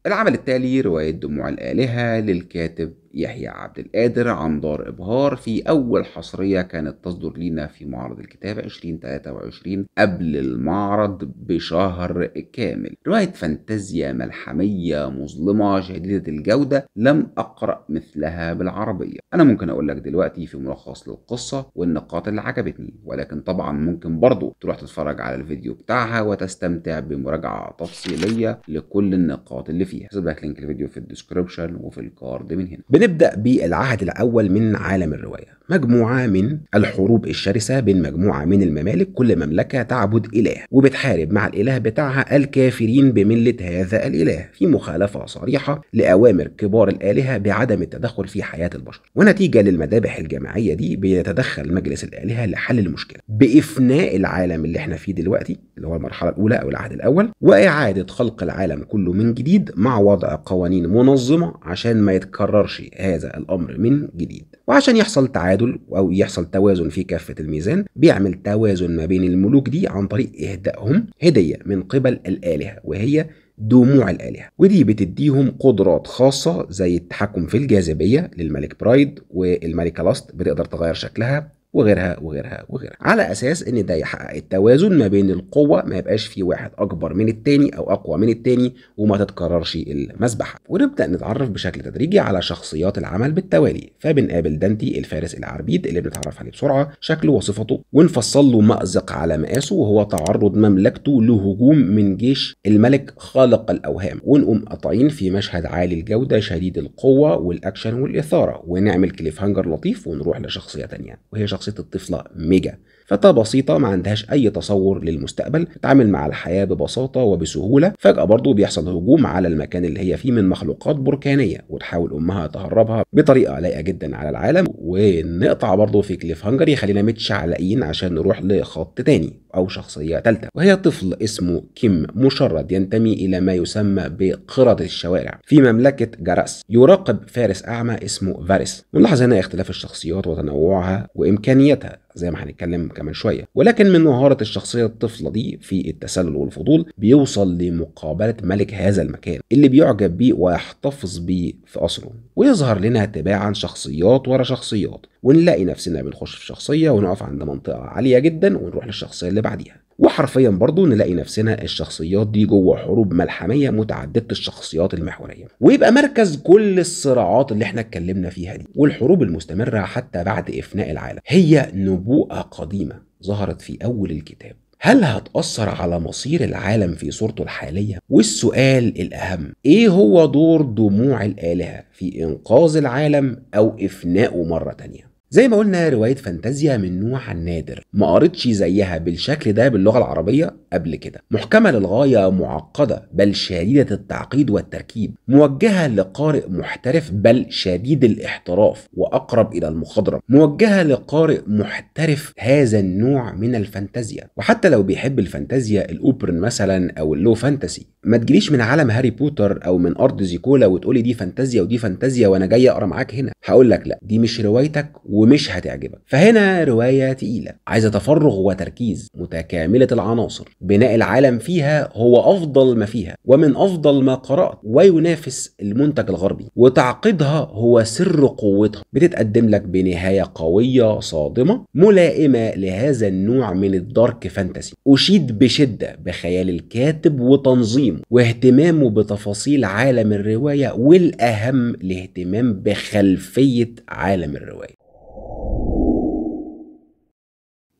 العمل التالي رواية دموع الآلهة للكاتب يحيى عبد القادر عن دار إبهار في أول حصرية كانت تصدر لينا في معرض الكتابة 2023 قبل المعرض بشهر كامل رواية فانتازيا ملحمية مظلمة شديدة الجودة لم أقرأ مثلها بالعربية أنا ممكن أقول لك دلوقتي في ملخص للقصة والنقاط اللي عجبتني ولكن طبعا ممكن برضو تروح تتفرج على الفيديو بتاعها وتستمتع بمراجعة تفصيلية لكل النقاط اللي فيها هسيب لك لينك الفيديو في الديسكربشن وفي الكارد من هنا بنبدأ بالعهد الأول من عالم الرواية مجموعة من الحروب الشرسة بين مجموعة من الممالك كل مملكة تعبد إله وبتحارب مع الإله بتاعها الكافرين بملة هذا الإله في مخالفة صريحة لأوامر كبار الآلهة بعدم التدخل في حياة البشر ونتيجة للمذابح الجماعية دي بيتدخل مجلس الآلهة لحل المشكلة بإفناء العالم اللي احنا فيه دلوقتي اللي هو المرحلة الأولى أو العهد الأول وإعادة خلق العالم كله من جديد مع وضع قوانين منظمة عشان ما يتكررش هذا الأمر من جديد وعشان يحصل تعادل أو يحصل توازن في كافه الميزان بيعمل توازن ما بين الملوك دي عن طريق إهدائهم هدية من قبل الآلهة وهي دموع الآلهة ودي بتديهم قدرات خاصة زي التحكم في الجاذبية للملك برايد والملكة لاست بتقدر تغير شكلها وغيرها وغيرها وغيرها على اساس ان ده يحقق التوازن ما بين القوه ما يبقاش في واحد اكبر من التاني او اقوى من التاني وما تتكررش المسبحه ونبدا نتعرف بشكل تدريجي على شخصيات العمل بالتوالي فبنقابل دانتي الفارس العربيد اللي بنتعرف عليه بسرعه شكله وصفته ونفصل له مأزق على مقاسه وهو تعرض مملكته لهجوم من جيش الملك خالق الاوهام ونقوم قاطعين في مشهد عالي الجوده شديد القوه والاكشن والاثاره ونعمل كليف هانجر لطيف ونروح لشخصيه ثانيه وهي شخصية شخصيه الطفله ميجا فتاة بسيطة ما عندهاش أي تصور للمستقبل بتتعامل مع الحياة ببساطة وبسهولة فجأة برضه بيحصل هجوم على المكان اللي هي فيه من مخلوقات بركانية وتحاول أمها تهربها بطريقة لايقة جدا على العالم ونقطع برضه في كليف هانجر يخلينا متشعلقين عشان نروح لخط تاني أو شخصية تالتة وهي طفل اسمه كيم مشرد ينتمي إلى ما يسمى بقردة الشوارع في مملكة جراس يراقب فارس أعمى اسمه فارس ونلاحظ هنا اختلاف الشخصيات وتنوعها وإمكانياتها زي ما هنتكلم كمان شويه ولكن من مهاره الشخصيه الطفله دي في التسلل والفضول بيوصل لمقابله ملك هذا المكان اللي بيعجب بيه ويحتفظ بيه في أصله ويظهر لنا تباعا شخصيات ورا شخصيات ونلاقي نفسنا بنخش في شخصيه ونقف عند منطقه عاليه جدا ونروح للشخصيه اللي بعديها وحرفيا برضه نلاقي نفسنا الشخصيات دي جوه حروب ملحميه متعدده الشخصيات المحوريه ويبقى مركز كل الصراعات اللي احنا اتكلمنا فيها دي والحروب المستمره حتى بعد افناء العالم هي نبوءه قديمه ظهرت في اول الكتاب هل هتأثر على مصير العالم في صورته الحالية؟ والسؤال الأهم إيه هو دور دموع الآلهة في إنقاذ العالم أو إفناءه مرة تانية؟ زي ما قلنا رواية فانتازيا من نوعها النادر ما قريتش زيها بالشكل ده باللغة العربية قبل كده محكمة للغاية معقدة بل شديدة التعقيد والتركيب موجهة لقارئ محترف بل شديد الاحتراف وأقرب إلى المخضرة موجهة لقارئ محترف هذا النوع من الفانتازيا وحتى لو بيحب الفانتازيا الأوبرن مثلا أو اللو فانتسي ما تجيليش من عالم هاري بوتر أو من أرض زيكولا وتقولي دي فانتازيا ودي فانتازيا وأنا جاي أقرأ معاك هنا هقول لك لا دي مش روايتك ومش هتعجبك فهنا رواية تقيلة عايزة تفرغ وتركيز متكاملة العناصر بناء العالم فيها هو أفضل ما فيها ومن أفضل ما قرأت وينافس المنتج الغربي وتعقيدها هو سر قوتها بتتقدم لك بنهاية قوية صادمة ملائمة لهذا النوع من الدارك فانتسي أشيد بشدة بخيال الكاتب وتنظيمه واهتمامه بتفاصيل عالم الرواية والأهم الاهتمام بخلفية عالم الرواية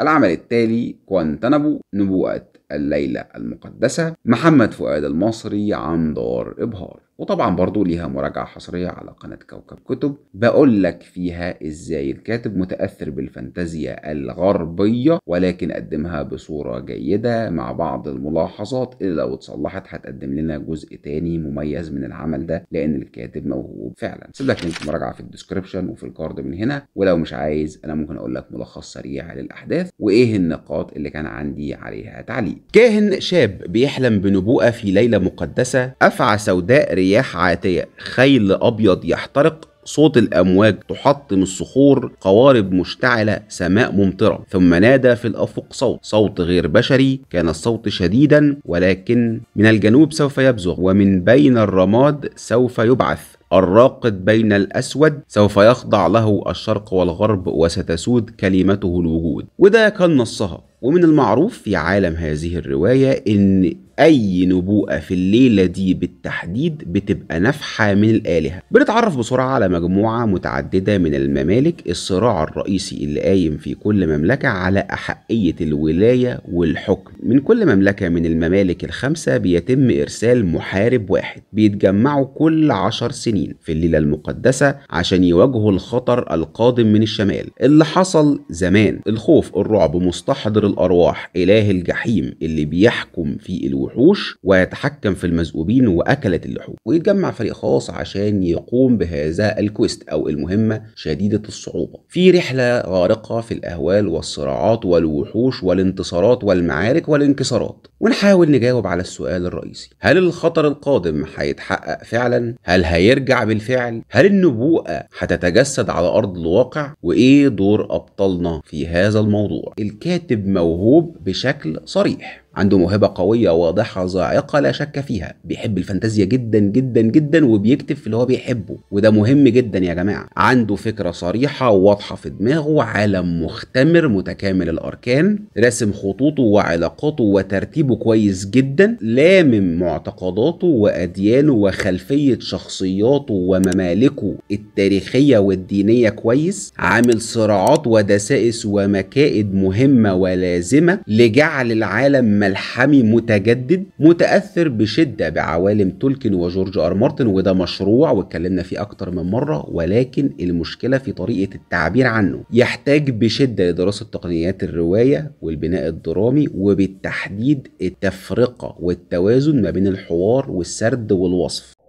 العمل التالي كوانتانابو نبوءة الليلة المقدسة محمد فؤاد المصري عن دار إبهار وطبعا برضو ليها مراجعة حصرية على قناة كوكب كتب بقول لك فيها ازاي الكاتب متأثر بالفانتازيا الغربية ولكن قدمها بصورة جيدة مع بعض الملاحظات اللي لو اتصلحت هتقدم لنا جزء تاني مميز من العمل ده لان الكاتب موهوب فعلا سيب لك لينك مراجعة في الديسكربشن وفي الكارد من هنا ولو مش عايز انا ممكن اقول لك ملخص سريع للاحداث وايه النقاط اللي كان عندي عليها تعليق كاهن شاب بيحلم بنبوءة في ليلة مقدسة أفعى سوداء رياضة رياح عاتية خيل أبيض يحترق صوت الأمواج تحطم الصخور قوارب مشتعلة سماء ممطرة ثم نادى في الأفق صوت صوت غير بشري كان الصوت شديدا ولكن من الجنوب سوف يبزغ ومن بين الرماد سوف يبعث الراقد بين الأسود سوف يخضع له الشرق والغرب وستسود كلمته الوجود وده كان نصها ومن المعروف في عالم هذه الرواية إن أي نبوءة في الليلة دي بالتحديد بتبقى نافحة من الآلهة. بنتعرف بسرعة على مجموعة متعددة من الممالك الصراع الرئيسي اللي قايم في كل مملكة على أحقية الولاية والحكم. من كل مملكة من الممالك الخمسة بيتم إرسال محارب واحد بيتجمعوا كل عشر سنين في الليلة المقدسة عشان يواجهوا الخطر القادم من الشمال. اللي حصل زمان الخوف الرعب مستحضر الأرواح إله الجحيم اللي بيحكم في الوحوش ويتحكم في المذؤوبين وأكلة اللحوم ويتجمع فريق خاص عشان يقوم بهذا الكويست أو المهمة شديدة الصعوبة في رحلة غارقة في الأهوال والصراعات والوحوش والانتصارات والمعارك والانكسارات ونحاول نجاوب على السؤال الرئيسي هل الخطر القادم هيتحقق فعلا هل هيرجع بالفعل هل النبوءة هتتجسد على أرض الواقع وإيه دور أبطالنا في هذا الموضوع الكاتب الموهوب بشكل صريح عنده موهبه قويه واضحه زاعقه لا شك فيها بيحب الفانتازيا جدا جدا جدا وبيكتب في اللي هو بيحبه وده مهم جدا يا جماعه عنده فكره صريحه وواضحه في دماغه عالم مختمر متكامل الاركان راسم خطوطه وعلاقاته وترتيبه كويس جدا لامم معتقداته واديانه وخلفيه شخصياته وممالكه التاريخيه والدينيه كويس عامل صراعات ودسائس ومكائد مهمه ولازمه لجعل العالم ملحمي متجدد متأثر بشدة بعوالم تولكن وجورج ار مارتن وده مشروع واتكلمنا فيه اكتر من مرة ولكن المشكلة في طريقة التعبير عنه يحتاج بشدة لدراسة تقنيات الرواية والبناء الدرامي وبالتحديد التفرقة والتوازن ما بين الحوار والسرد والوصف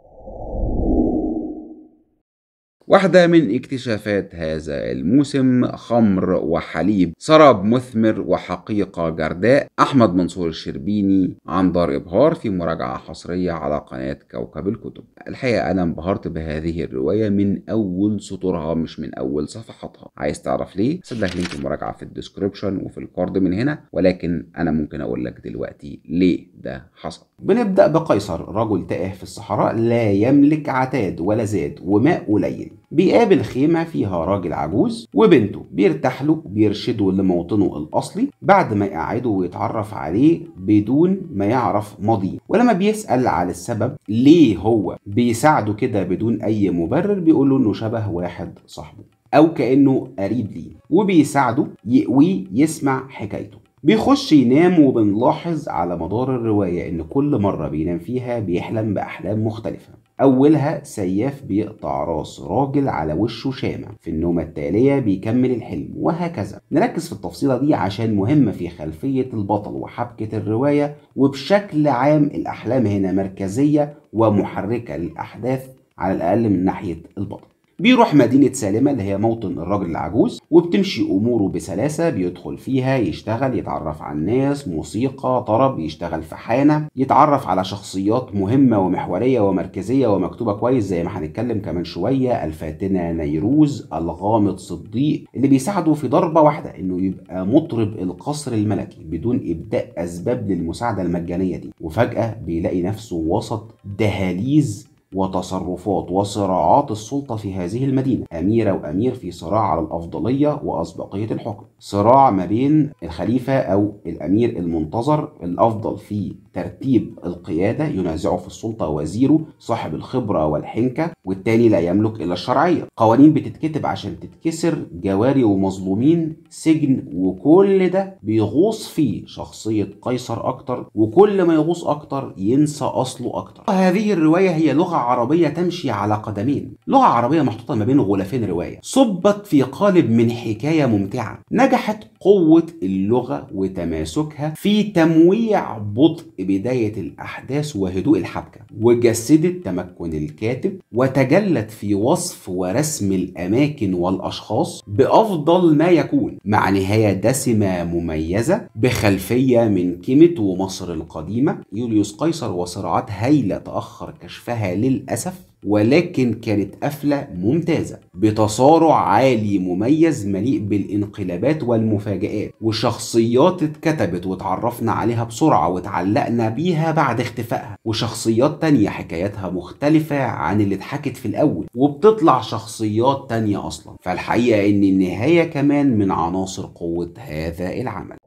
واحدة من اكتشافات هذا الموسم خمر وحليب سراب مثمر وحقيقة جرداء أحمد منصور الشربيني عن دار إبهار في مراجعة حصرية على قناة كوكب الكتب الحقيقة أنا انبهرت بهذه الرواية من أول سطورها مش من أول صفحاتها عايز تعرف ليه؟ صدق لينك المراجعة في الديسكريبشن وفي الكارد من هنا ولكن أنا ممكن أقول لك دلوقتي ليه ده حصل بنبدأ بقيصر رجل تائه في الصحراء لا يملك عتاد ولا زاد وماء قليل بيقابل خيمة فيها راجل عجوز وبنته بيرتاح له بيرشده لموطنه الأصلي بعد ما يقعده ويتعرف عليه بدون ما يعرف ماضيه ولما بيسأل على السبب ليه هو بيساعده كده بدون أي مبرر بيقول له إنه شبه واحد صاحبه أو كأنه قريب ليه وبيساعده يقويه يسمع حكايته بيخش ينام وبنلاحظ على مدار الرواية إن كل مرة بينام فيها بيحلم بأحلام مختلفة أولها سياف بيقطع راس راجل على وشه شامة في النومة التالية بيكمل الحلم وهكذا نركز في التفصيلة دي عشان مهمة في خلفية البطل وحبكة الرواية وبشكل عام الأحلام هنا مركزية ومحركة للأحداث على الأقل من ناحية البطل بيروح مدينة سالمة اللي هي موطن الراجل العجوز وبتمشي أموره بسلاسة بيدخل فيها يشتغل يتعرف على الناس موسيقى طرب يشتغل في حانة يتعرف على شخصيات مهمة ومحورية ومركزية ومكتوبة كويس زي ما هنتكلم كمان شوية الفاتنة نيروز الغامض صديق اللي بيساعده في ضربة واحدة إنه يبقى مطرب القصر الملكي بدون إبداء أسباب للمساعدة المجانية دي وفجأة بيلاقي نفسه وسط دهاليز وتصرفات وصراعات السلطة في هذه المدينة أميرة وأمير في صراع على الأفضلية وأسبقية الحكم صراع ما بين الخليفة أو الأمير المنتظر الأفضل في ترتيب القيادة ينازع في السلطة وزيره صاحب الخبرة والحنكة والتاني لا يملك إلا الشرعية قوانين بتتكتب عشان تتكسر جواري ومظلومين سجن وكل ده بيغوص فيه شخصية قيصر أكتر وكل ما يغوص أكتر ينسى أصله أكتر هذه الرواية هي لغة عربية تمشي على قدمين لغة عربية محطوطة ما بين غلفين رواية صبت في قالب من حكاية ممتعة نجحت قوة اللغة وتماسكها في تمويع بطء بداية الأحداث وهدوء الحبكة وجسدت تمكن الكاتب وتجلت في وصف ورسم الأماكن والأشخاص بأفضل ما يكون مع نهاية دسمة مميزة بخلفية من كيمت ومصر القديمة يوليوس قيصر وصراعات هايلة تأخر كشفها للأسف ولكن كانت قفلة ممتازة بتصارع عالي مميز مليء بالانقلابات والمفاجآت وشخصيات اتكتبت واتعرفنا عليها بسرعة واتعلقنا بيها بعد اختفائها وشخصيات تانية حكاياتها مختلفة عن اللي اتحكت في الأول وبتطلع شخصيات تانية أصلا فالحقيقة إن النهاية كمان من عناصر قوة هذا العمل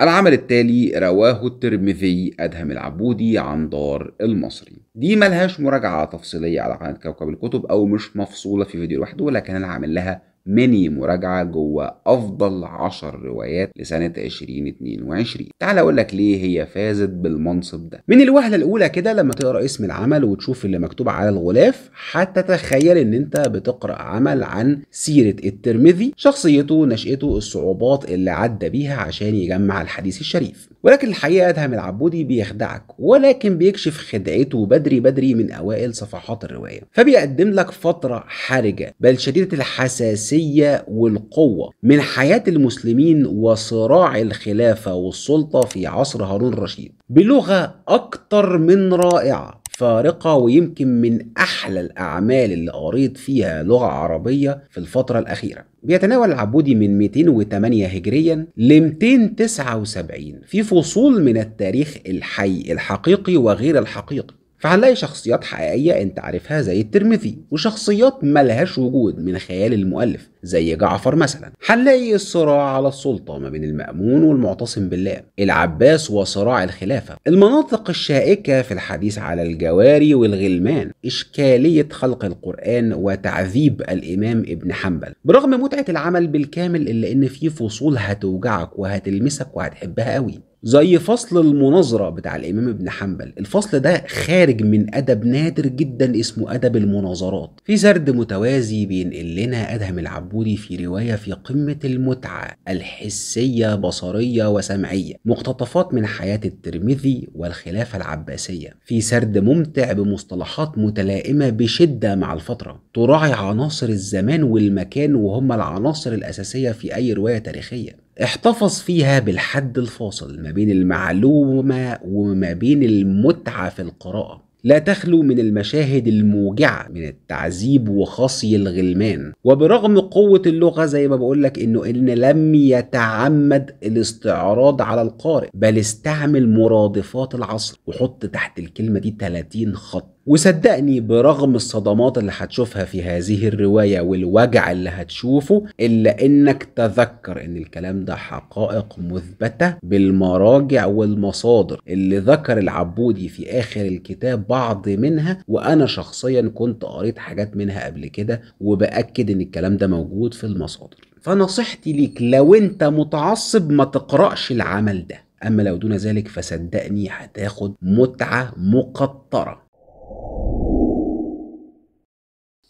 العمل التالي رواه الترمذي أدهم العبودي عن دار المصري دي ملهاش مراجعة تفصيلية على قناة كوكب الكتب أو مش مفصولة في فيديو لوحده ولكن أنا عامل لها ميني مراجعة جوه أفضل 10 روايات لسنة 2022 تعال أقول لك ليه هي فازت بالمنصب ده من الوهلة الأولى كده لما تقرأ اسم العمل وتشوف اللي مكتوب على الغلاف حتى تخيل إن أنت بتقرأ عمل عن سيرة الترمذي شخصيته نشأته الصعوبات اللي عدى بيها عشان يجمع الحديث الشريف ولكن الحقيقة أدهم العبودي بيخدعك ولكن بيكشف خدعته بدري بدري من أوائل صفحات الرواية فبيقدم لك فترة حرجة بل شديدة الحساسية والقوة من حياة المسلمين وصراع الخلافة والسلطة في عصر هارون الرشيد بلغة أكتر من رائعة فارقة ويمكن من أحلى الأعمال اللي قريت فيها لغة عربية في الفترة الأخيرة بيتناول العبودي من 208 هجريا ل 279 في فصول من التاريخ الحي الحقيقي وغير الحقيقي فهنلاقي شخصيات حقيقية انت عارفها زي الترمذي وشخصيات ملهاش وجود من خيال المؤلف زي جعفر مثلا هنلاقي الصراع على السلطة ما بين المأمون والمعتصم بالله العباس وصراع الخلافة المناطق الشائكة في الحديث على الجواري والغلمان إشكالية خلق القرآن وتعذيب الإمام ابن حنبل برغم متعة العمل بالكامل إلا إن في فصول هتوجعك وهتلمسك وهتحبها قوي زي فصل المناظرة بتاع الإمام ابن حنبل الفصل ده خارج من أدب نادر جدا اسمه أدب المناظرات في سرد متوازي بينقل لنا أدهم العبودي في رواية في قمة المتعة الحسية بصرية وسمعية مقتطفات من حياة الترمذي والخلافة العباسية في سرد ممتع بمصطلحات متلائمة بشدة مع الفترة تراعي عناصر الزمان والمكان وهم العناصر الأساسية في أي رواية تاريخية احتفظ فيها بالحد الفاصل ما بين المعلومة وما بين المتعة في القراءة لا تخلو من المشاهد الموجعة من التعذيب وخصي الغلمان وبرغم قوة اللغة زي ما بقولك انه ان لم يتعمد الاستعراض على القارئ بل استعمل مرادفات العصر وحط تحت الكلمة دي 30 خط وصدقني برغم الصدمات اللي هتشوفها في هذه الرواية والوجع اللي هتشوفه إلا إنك تذكر إن الكلام ده حقائق مثبتة بالمراجع والمصادر اللي ذكر العبودي في آخر الكتاب بعض منها وأنا شخصيا كنت قريت حاجات منها قبل كده وبأكد إن الكلام ده موجود في المصادر فنصيحتي ليك لو أنت متعصب ما تقرأش العمل ده أما لو دون ذلك فصدقني هتاخد متعة مقطرة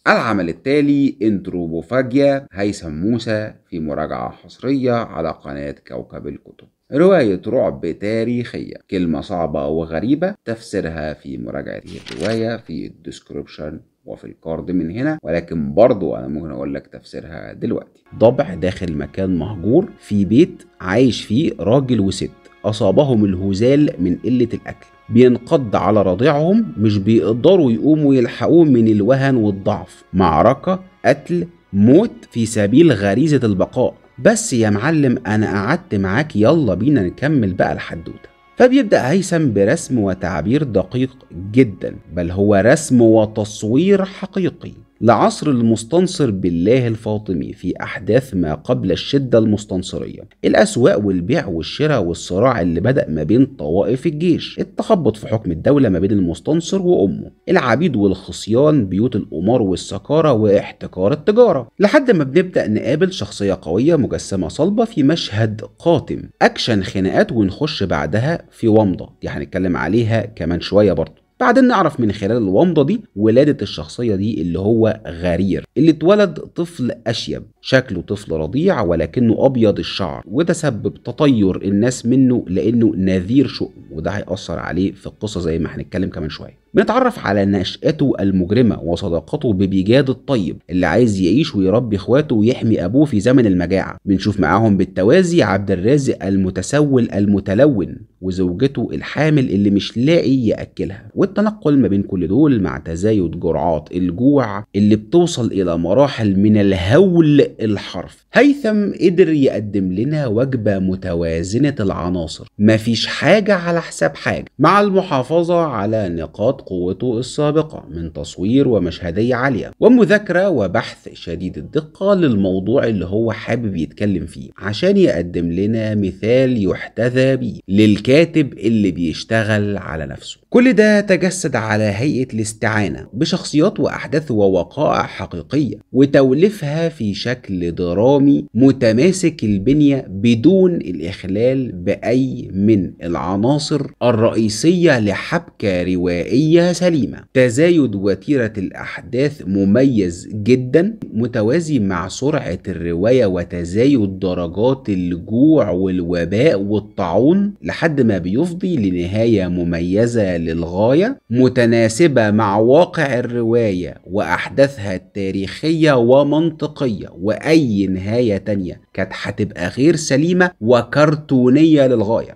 العمل التالي انتروبوفاجيا هيثم موسى في مراجعة حصرية على قناة كوكب الكتب رواية رعب تاريخية كلمة صعبة وغريبة تفسيرها في مراجعة الرواية في الديسكريبشن وفي الكارد من هنا ولكن برضو انا ممكن اقول لك تفسيرها دلوقتي ضبع داخل مكان مهجور في بيت عايش فيه راجل وست اصابهم الهزال من قلة الاكل بينقض على رضيعهم مش بيقدروا يقوموا يلحقوه من الوهن والضعف معركة قتل موت في سبيل غريزة البقاء بس يا معلم أنا قعدت معاك يلا بينا نكمل بقى الحدوتة فبيبدأ هيثم برسم وتعبير دقيق جدا بل هو رسم وتصوير حقيقي لعصر المستنصر بالله الفاطمي في أحداث ما قبل الشدة المستنصرية الأسواق والبيع والشراء والصراع اللي بدأ ما بين طوائف الجيش التخبط في حكم الدولة ما بين المستنصر وأمه العبيد والخصيان بيوت الأمار والسكارة واحتكار التجارة لحد ما بنبدأ نقابل شخصية قوية مجسمة صلبة في مشهد قاتم أكشن خناقات ونخش بعدها في ومضة دي يعني هنتكلم عليها كمان شوية برضه بعدين نعرف من خلال الومضه دي ولاده الشخصيه دي اللي هو غرير اللي اتولد طفل اشيب شكله طفل رضيع ولكنه ابيض الشعر وده سبب تطير الناس منه لانه نذير شؤم وده هيأثر عليه في القصه زي ما هنتكلم كمان شويه بنتعرف على نشأته المجرمة وصداقته ببيجاد الطيب اللي عايز يعيش ويربي اخواته ويحمي ابوه في زمن المجاعة بنشوف معاهم بالتوازي عبد الرازق المتسول المتلون وزوجته الحامل اللي مش لاقي ياكلها والتنقل ما بين كل دول مع تزايد جرعات الجوع اللي بتوصل الى مراحل من الهول الحرف هيثم قدر يقدم لنا وجبة متوازنة العناصر مفيش حاجة على حساب حاجة مع المحافظة على نقاط افتقد قوته السابقة من تصوير ومشهدية عالية ومذاكرة وبحث شديد الدقة للموضوع اللي هو حابب يتكلم فيه عشان يقدم لنا مثال يحتذى بيه للكاتب اللي بيشتغل على نفسه كل ده تجسد على هيئة الاستعانة بشخصيات وأحداث ووقائع حقيقية وتوليفها في شكل درامي متماسك البنية بدون الإخلال بأي من العناصر الرئيسية لحبكة روائية سليمة تزايد وتيرة الأحداث مميز جدا متوازي مع سرعة الرواية وتزايد درجات الجوع والوباء والطاعون لحد ما بيفضي لنهاية مميزة للغاية متناسبة مع واقع الرواية وأحداثها التاريخية ومنطقية وأي نهاية تانية كانت هتبقى غير سليمة وكرتونية للغاية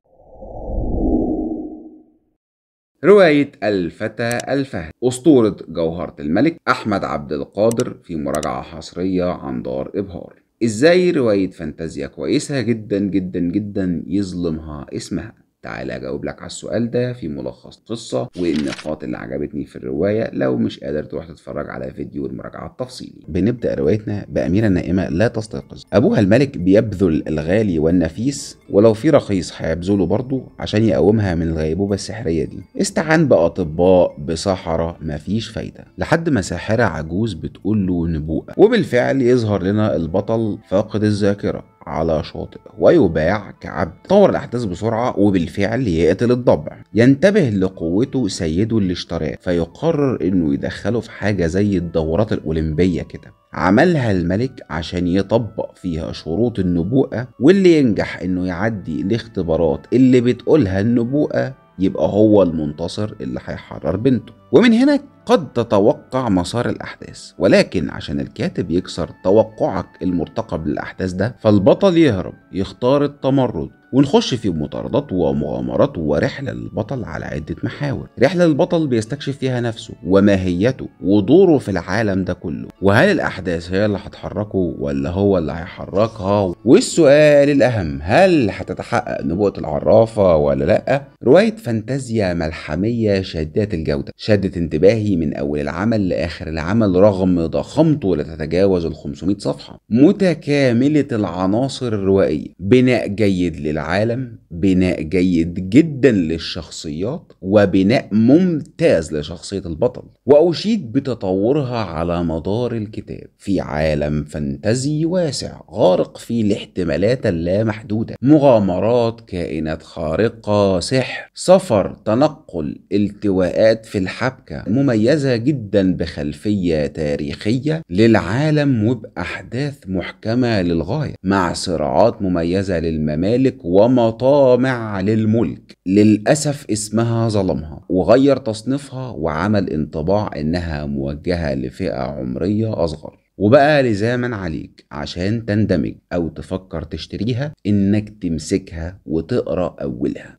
رواية الفتى الفهد أسطورة جوهرة الملك أحمد عبد القادر في مراجعة حصرية عن دار إبهار ازاي رواية فانتازيا كويسة جدا جدا جدا يظلمها اسمها تعالى اجاوب لك على السؤال ده في ملخص قصة والنقاط اللي عجبتني في الرواية لو مش قادر تروح تتفرج على فيديو المراجعة التفصيلي بنبدأ روايتنا بأميرة نائمة لا تستيقظ أبوها الملك بيبذل الغالي والنفيس ولو في رخيص هيبذله برضه عشان يقومها من الغيبوبة السحرية دي استعان بأطباء بسحرة مفيش فايدة لحد ما ساحرة عجوز بتقول له نبوءة وبالفعل يظهر لنا البطل فاقد الذاكرة على شاطئ ويباع كعبد تطور الأحداث بسرعة وبالفعل يقتل الضبع ينتبه لقوته سيده اللي اشتراه فيقرر إنه يدخله في حاجة زي الدورات الأولمبية كده عملها الملك عشان يطبق فيها شروط النبوءة واللي ينجح إنه يعدي الاختبارات اللي بتقولها النبوءة يبقى هو المنتصر اللي هيحرر بنته ومن هنا قد تتوقع مسار الأحداث ولكن عشان الكاتب يكسر توقعك المرتقب للأحداث ده فالبطل يهرب يختار التمرد ونخش في مطاردات ومغامرات ورحلة للبطل على عدة محاور رحلة البطل بيستكشف فيها نفسه وماهيته ودوره في العالم ده كله وهل الأحداث هي اللي هتحركه ولا هو اللي هيحركها والسؤال الأهم هل هتتحقق نبوءة العرافة ولا لأ رواية فانتازيا ملحمية شدات الجودة شدت انتباهي من أول العمل لآخر العمل رغم ضخامته لا تتجاوز ال 500 صفحة متكاملة العناصر الروائية بناء جيد لل العالم بناء جيد جدا للشخصيات وبناء ممتاز لشخصية البطل وأشيد بتطورها على مدار الكتاب في عالم فانتزي واسع غارق في الاحتمالات اللامحدودة مغامرات كائنات خارقة سحر سفر تنقل التواءات في الحبكة مميزة جدا بخلفية تاريخية للعالم وبأحداث محكمة للغاية مع صراعات مميزة للممالك ومطامع للملك للأسف اسمها ظلمها وغير تصنيفها وعمل انطباع إنها موجهة لفئة عمرية أصغر وبقى لزاما عليك عشان تندمج أو تفكر تشتريها إنك تمسكها وتقرأ أولها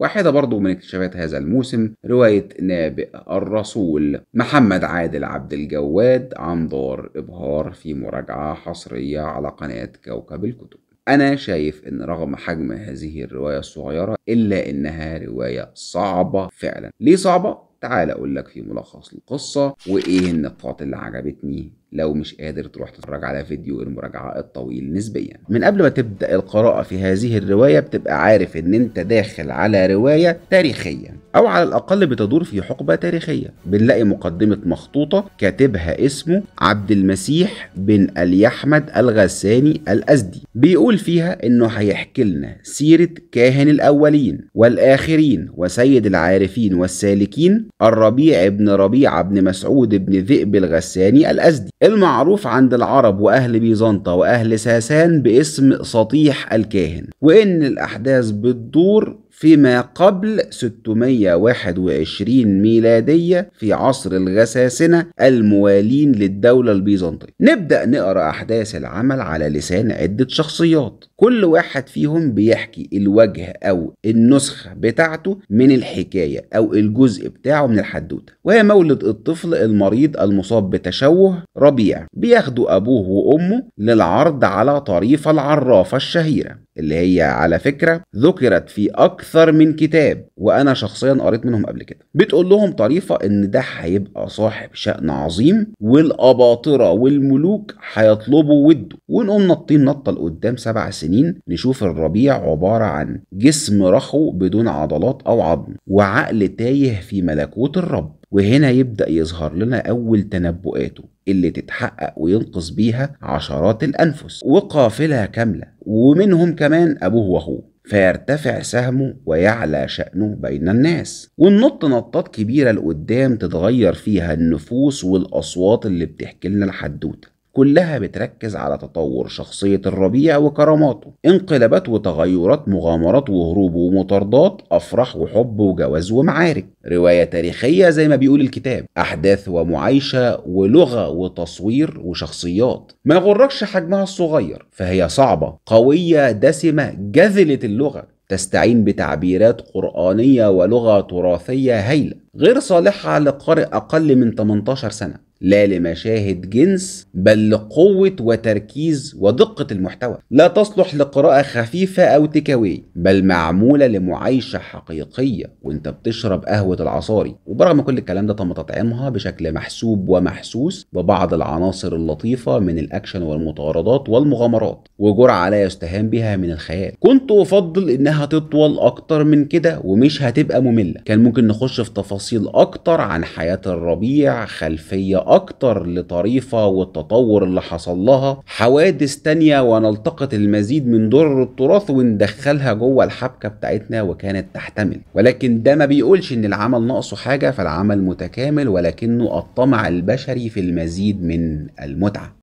واحدة برضو من اكتشافات هذا الموسم رواية نابئ الرسول محمد عادل عبد الجواد عن دار إبهار في مراجعة حصرية على قناة كوكب الكتب أنا شايف إن رغم حجم هذه الرواية الصغيرة إلا إنها رواية صعبة فعلا ليه صعبة؟ تعال أقول لك في ملخص القصة وإيه النقاط اللي عجبتني لو مش قادر تروح تتفرج على فيديو المراجعة الطويل نسبيا من قبل ما تبدأ القراءة في هذه الرواية بتبقى عارف ان انت داخل على رواية تاريخية او على الاقل بتدور في حقبة تاريخية بنلاقي مقدمة مخطوطة كاتبها اسمه عبد المسيح بن اليحمد الغساني الازدي بيقول فيها انه هيحكي لنا سيرة كاهن الاولين والاخرين وسيد العارفين والسالكين الربيع بن ربيعة بن مسعود بن ذئب الغساني الازدي المعروف عند العرب وأهل بيزنطة وأهل ساسان باسم سطيح الكاهن وإن الأحداث بتدور فيما قبل 621 ميلادية في عصر الغساسنة الموالين للدولة البيزنطية نبدأ نقرأ أحداث العمل على لسان عدة شخصيات كل واحد فيهم بيحكي الوجه أو النسخة بتاعته من الحكاية أو الجزء بتاعه من الحدوتة وهي مولد الطفل المريض المصاب بتشوه ربيع بياخدوا أبوه وأمه للعرض على طريف العرافة الشهيرة اللي هي على فكرة ذكرت في أكثر اكثر من كتاب وانا شخصيا قريت منهم قبل كده بتقول لهم طريفه ان ده هيبقى صاحب شان عظيم والاباطره والملوك هيطلبوا وده ونقوم نطين نطه لقدام سبع سنين نشوف الربيع عباره عن جسم رخو بدون عضلات او عظم وعقل تايه في ملكوت الرب وهنا يبدأ يظهر لنا أول تنبؤاته اللي تتحقق وينقذ بيها عشرات الأنفس وقافلة كاملة ومنهم كمان أبوه وأخوه فيرتفع سهمه ويعلى شأنه بين الناس وننط نطات كبيرة لقدام تتغير فيها النفوس والأصوات اللي بتحكي لنا الحدوتة كلها بتركز على تطور شخصية الربيع وكراماته انقلابات وتغيرات مغامرات وهروب ومطاردات أفراح وحب وجواز ومعارك رواية تاريخية زي ما بيقول الكتاب أحداث ومعايشة ولغة وتصوير وشخصيات ما يغركش حجمها الصغير فهي صعبة قوية دسمة جذلة اللغة تستعين بتعبيرات قرآنية ولغة تراثية هايلة غير صالحة لقارئ أقل من 18 سنة لا لمشاهد جنس بل لقوة وتركيز ودقة المحتوى لا تصلح لقراءة خفيفة أو تكاوي بل معمولة لمعايشة حقيقية وانت بتشرب قهوة العصاري وبرغم كل الكلام ده تم تطعيمها بشكل محسوب ومحسوس ببعض العناصر اللطيفة من الأكشن والمطاردات والمغامرات وجرعة لا يستهان بها من الخيال كنت أفضل إنها تطول أكتر من كده ومش هتبقى مملة كان ممكن نخش في تفاصيل أكتر عن حياة الربيع خلفية أكتر لطريفة والتطور اللي حصل لها حوادث تانية ونلتقط المزيد من درر التراث وندخلها جوه الحبكة بتاعتنا وكانت تحتمل ولكن ده ما بيقولش إن العمل ناقصه حاجة فالعمل متكامل ولكنه الطمع البشري في المزيد من المتعة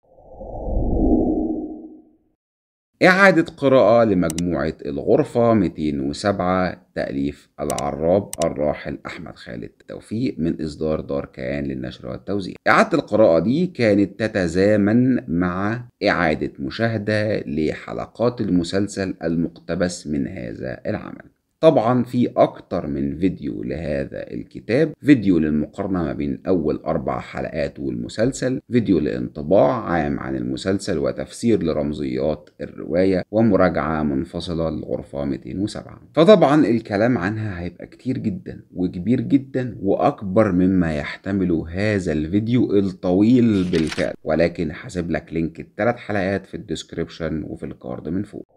إعادة قراءة لمجموعة الغرفة 207 تأليف العراب الراحل أحمد خالد توفيق من إصدار دار كيان للنشر والتوزيع. إعادة القراءة دي كانت تتزامن مع إعادة مشاهدة لحلقات المسلسل المقتبس من هذا العمل. طبعا في أكتر من فيديو لهذا الكتاب فيديو للمقارنة ما بين أول أربع حلقات والمسلسل فيديو لانطباع عام عن المسلسل وتفسير لرمزيات الرواية ومراجعة منفصلة لغرفة 207 فطبعا الكلام عنها هيبقى كتير جدا وكبير جدا وأكبر مما يحتمله هذا الفيديو الطويل بالفعل ولكن هسيب لك لينك الثلاث حلقات في الديسكريبشن وفي الكارد من فوق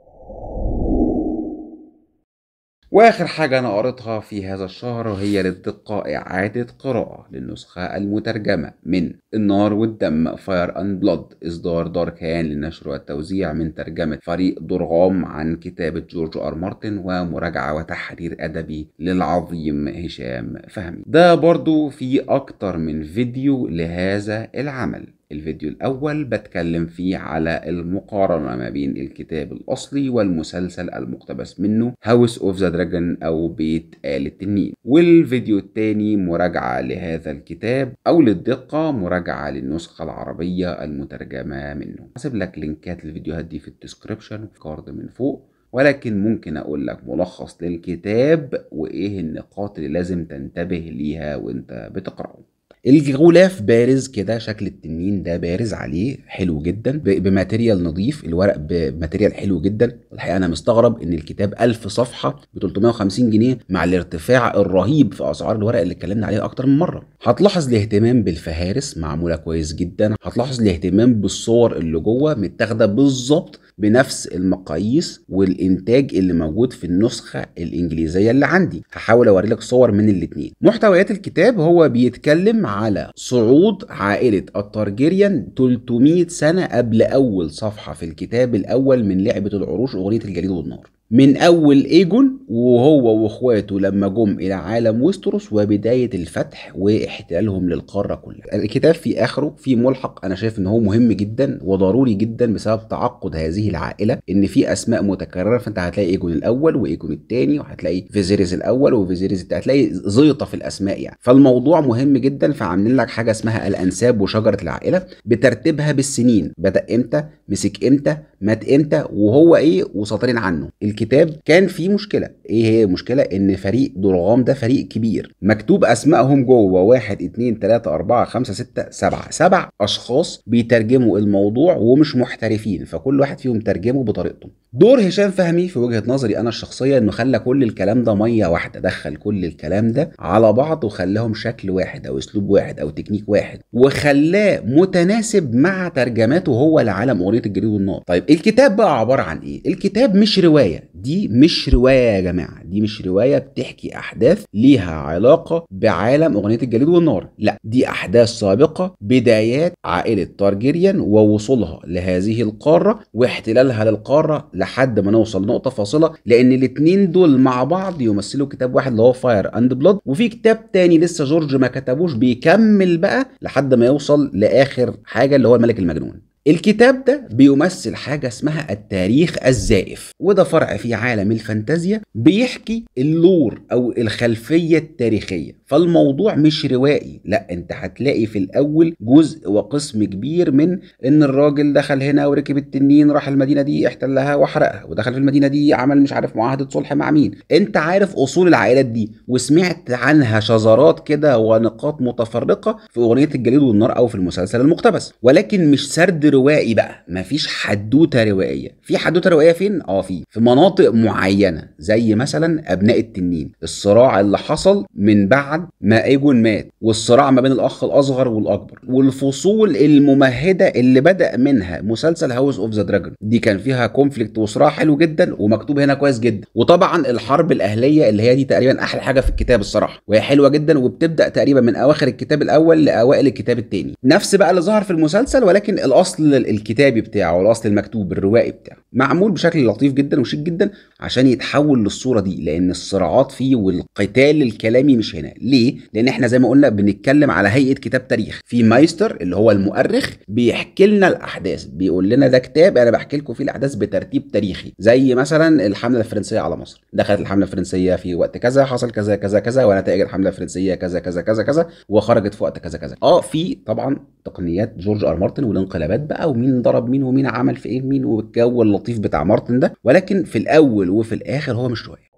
واخر حاجه انا قريتها في هذا الشهر هي للدقه اعاده قراءه للنسخه المترجمه من النار والدم فاير اند بلاد اصدار دار كيان للنشر والتوزيع من ترجمه فريق درغام عن كتابه جورج ار مارتن ومراجعه وتحرير ادبي للعظيم هشام فهمي ده برضو في اكتر من فيديو لهذا العمل الفيديو الأول بتكلم فيه على المقارنة ما بين الكتاب الأصلي والمسلسل المقتبس منه هاوس اوف ذا دراجون أو بيت آل التنين والفيديو الثاني مراجعة لهذا الكتاب أو للدقة مراجعة للنسخة العربية المترجمة منه هسيب لك لينكات الفيديوهات دي في الديسكريبشن وفي كارد من فوق ولكن ممكن اقول لك ملخص للكتاب وايه النقاط اللي لازم تنتبه ليها وانت بتقراه الغلاف بارز كده شكل التنين ده بارز عليه حلو جدا بماتيريال نظيف الورق بماتيريال حلو جدا الحقيقه انا مستغرب ان الكتاب 1000 صفحه ب 350 جنيه مع الارتفاع الرهيب في اسعار الورق اللي اتكلمنا عليه اكتر من مره هتلاحظ الاهتمام بالفهارس معموله كويس جدا هتلاحظ الاهتمام بالصور اللي جوه متاخده بالظبط بنفس المقاييس والانتاج اللي موجود في النسخه الانجليزيه اللي عندي هحاول اوري لك صور من الاثنين محتويات الكتاب هو بيتكلم على صعود عائله التارجيريان 300 سنه قبل اول صفحه في الكتاب الاول من لعبه العروش اغنيه الجليد والنار من أول إيجون وهو وإخواته لما جم إلى عالم وستروس وبداية الفتح واحتلالهم للقارة كلها. الكتاب في آخره في ملحق أنا شايف إن هو مهم جدا وضروري جدا بسبب تعقد هذه العائلة إن في أسماء متكررة فأنت هتلاقي إيجون الأول وإيجون الثاني وهتلاقي فيزيريز الأول وفيزيريز هتلاقي زيطة في الأسماء يعني. فالموضوع مهم جدا فعاملين لك حاجة اسمها الأنساب وشجرة العائلة بترتيبها بالسنين بدأ إمتى مسك إمتى مات إمتى وهو إيه وسطرين عنه. الكتاب كان في مشكله ايه هي المشكله ان فريق دورغام ده فريق كبير مكتوب اسمائهم جوه واحد اتنين تلاته اربعه خمسه سته سبعه سبع اشخاص بيترجموا الموضوع ومش محترفين فكل واحد فيهم ترجمه بطريقته دور هشام فهمي في وجهه نظري انا الشخصيه انه خلى كل الكلام ده ميه واحده دخل كل الكلام ده على بعض وخلاهم شكل واحد او اسلوب واحد او تكنيك واحد وخلاه متناسب مع ترجماته هو لعالم اغنيه الجليد والنار طيب الكتاب بقى عباره عن ايه الكتاب مش روايه دي مش روايه يا جماعه دي مش روايه بتحكي احداث ليها علاقه بعالم اغنيه الجليد والنار لا دي احداث سابقه بدايات عائله تارجيريان ووصولها لهذه القاره واحتلالها للقاره لحد ما نوصل نقطه فاصله لان الاثنين دول مع بعض يمثلوا كتاب واحد اللي هو فاير اند بلاد وفي كتاب تاني لسه جورج ما كتبوش بيكمل بقى لحد ما يوصل لاخر حاجه اللي هو الملك المجنون الكتاب ده بيمثل حاجة اسمها التاريخ الزائف وده فرع في عالم الفانتازيا بيحكي اللور أو الخلفية التاريخية فالموضوع مش روائي لا انت هتلاقي في الاول جزء وقسم كبير من ان الراجل دخل هنا وركب التنين راح المدينه دي احتلها وحرقها ودخل في المدينه دي عمل مش عارف معاهده صلح مع مين انت عارف اصول العائلات دي وسمعت عنها شذرات كده ونقاط متفرقه في اغنيه الجليد والنار او في المسلسل المقتبس ولكن مش سرد روائي بقى مفيش حدوته روائيه في حدوته روائيه فين اه في في مناطق معينه زي مثلا ابناء التنين الصراع اللي حصل من بعد بعد ما ايجون مات والصراع ما بين الاخ الاصغر والاكبر والفصول الممهده اللي بدا منها مسلسل هاوس اوف ذا دراجون دي كان فيها كونفليكت وصراع حلو جدا ومكتوب هنا كويس جدا وطبعا الحرب الاهليه اللي هي دي تقريبا احلى حاجه في الكتاب الصراحه وهي حلوه جدا وبتبدا تقريبا من اواخر الكتاب الاول لاوائل الكتاب الثاني نفس بقى اللي ظهر في المسلسل ولكن الاصل الكتابي بتاعه والاصل المكتوب الروائي بتاعه معمول بشكل لطيف جدا وشيك جدا عشان يتحول للصوره دي لان الصراعات فيه والقتال الكلامي مش هنا ليه؟ لان احنا زي ما قلنا بنتكلم على هيئه كتاب تاريخ في مايستر اللي هو المؤرخ بيحكي لنا الاحداث بيقول لنا ده كتاب انا بحكي لكم فيه الاحداث بترتيب تاريخي زي مثلا الحمله الفرنسيه على مصر دخلت الحمله الفرنسيه في وقت كذا حصل كذا كذا كذا ونتائج الحمله الفرنسيه كذا كذا كذا كذا وخرجت في وقت كذا كذا اه في طبعا تقنيات جورج ار مارتن والانقلابات بقى ومين ضرب مين ومين عمل في ايه مين والجو اللطيف بتاع مارتن ده ولكن في الاول وفي الاخر هو مش روايه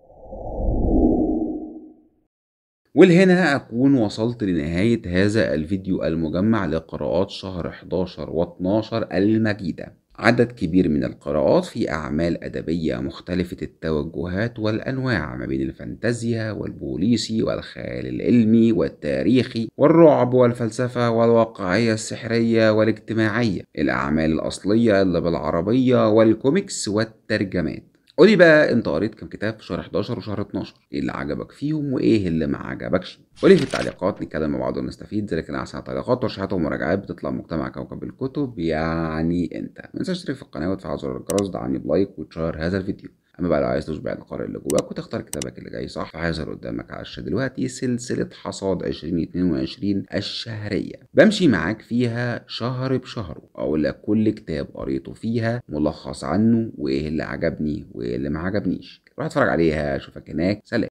ولهنا أكون وصلت لنهاية هذا الفيديو المجمع لقراءات شهر 11 و 12 المجيدة عدد كبير من القراءات في أعمال أدبية مختلفة التوجهات والأنواع ما بين الفانتازيا والبوليسي والخيال العلمي والتاريخي والرعب والفلسفة والواقعية السحرية والاجتماعية الأعمال الأصلية اللي بالعربية والكوميكس والترجمات قولي بقى انت قريت كم كتاب في شهر 11 وشهر 12 ايه اللي عجبك فيهم وايه اللي ما عجبكش قولي في التعليقات نتكلم مع بعض ونستفيد زي كده احسن تعليقات ورشحات ومراجعات بتطلع مجتمع كوكب الكتب يعني انت ما تنساش تشترك في القناه وتفعل زر الجرس دعمني بلايك وتشير هذا الفيديو اما بقى لو عايز تشبع القارئ اللي جواك وتختار كتابك اللي جاي صح فهيظهر قدامك على الشاشه دلوقتي سلسله حصاد 2022 الشهريه بمشي معاك فيها شهر بشهر اقول لك كل كتاب قريته فيها ملخص عنه وايه اللي عجبني وايه اللي ما عجبنيش روح اتفرج عليها اشوفك هناك سلام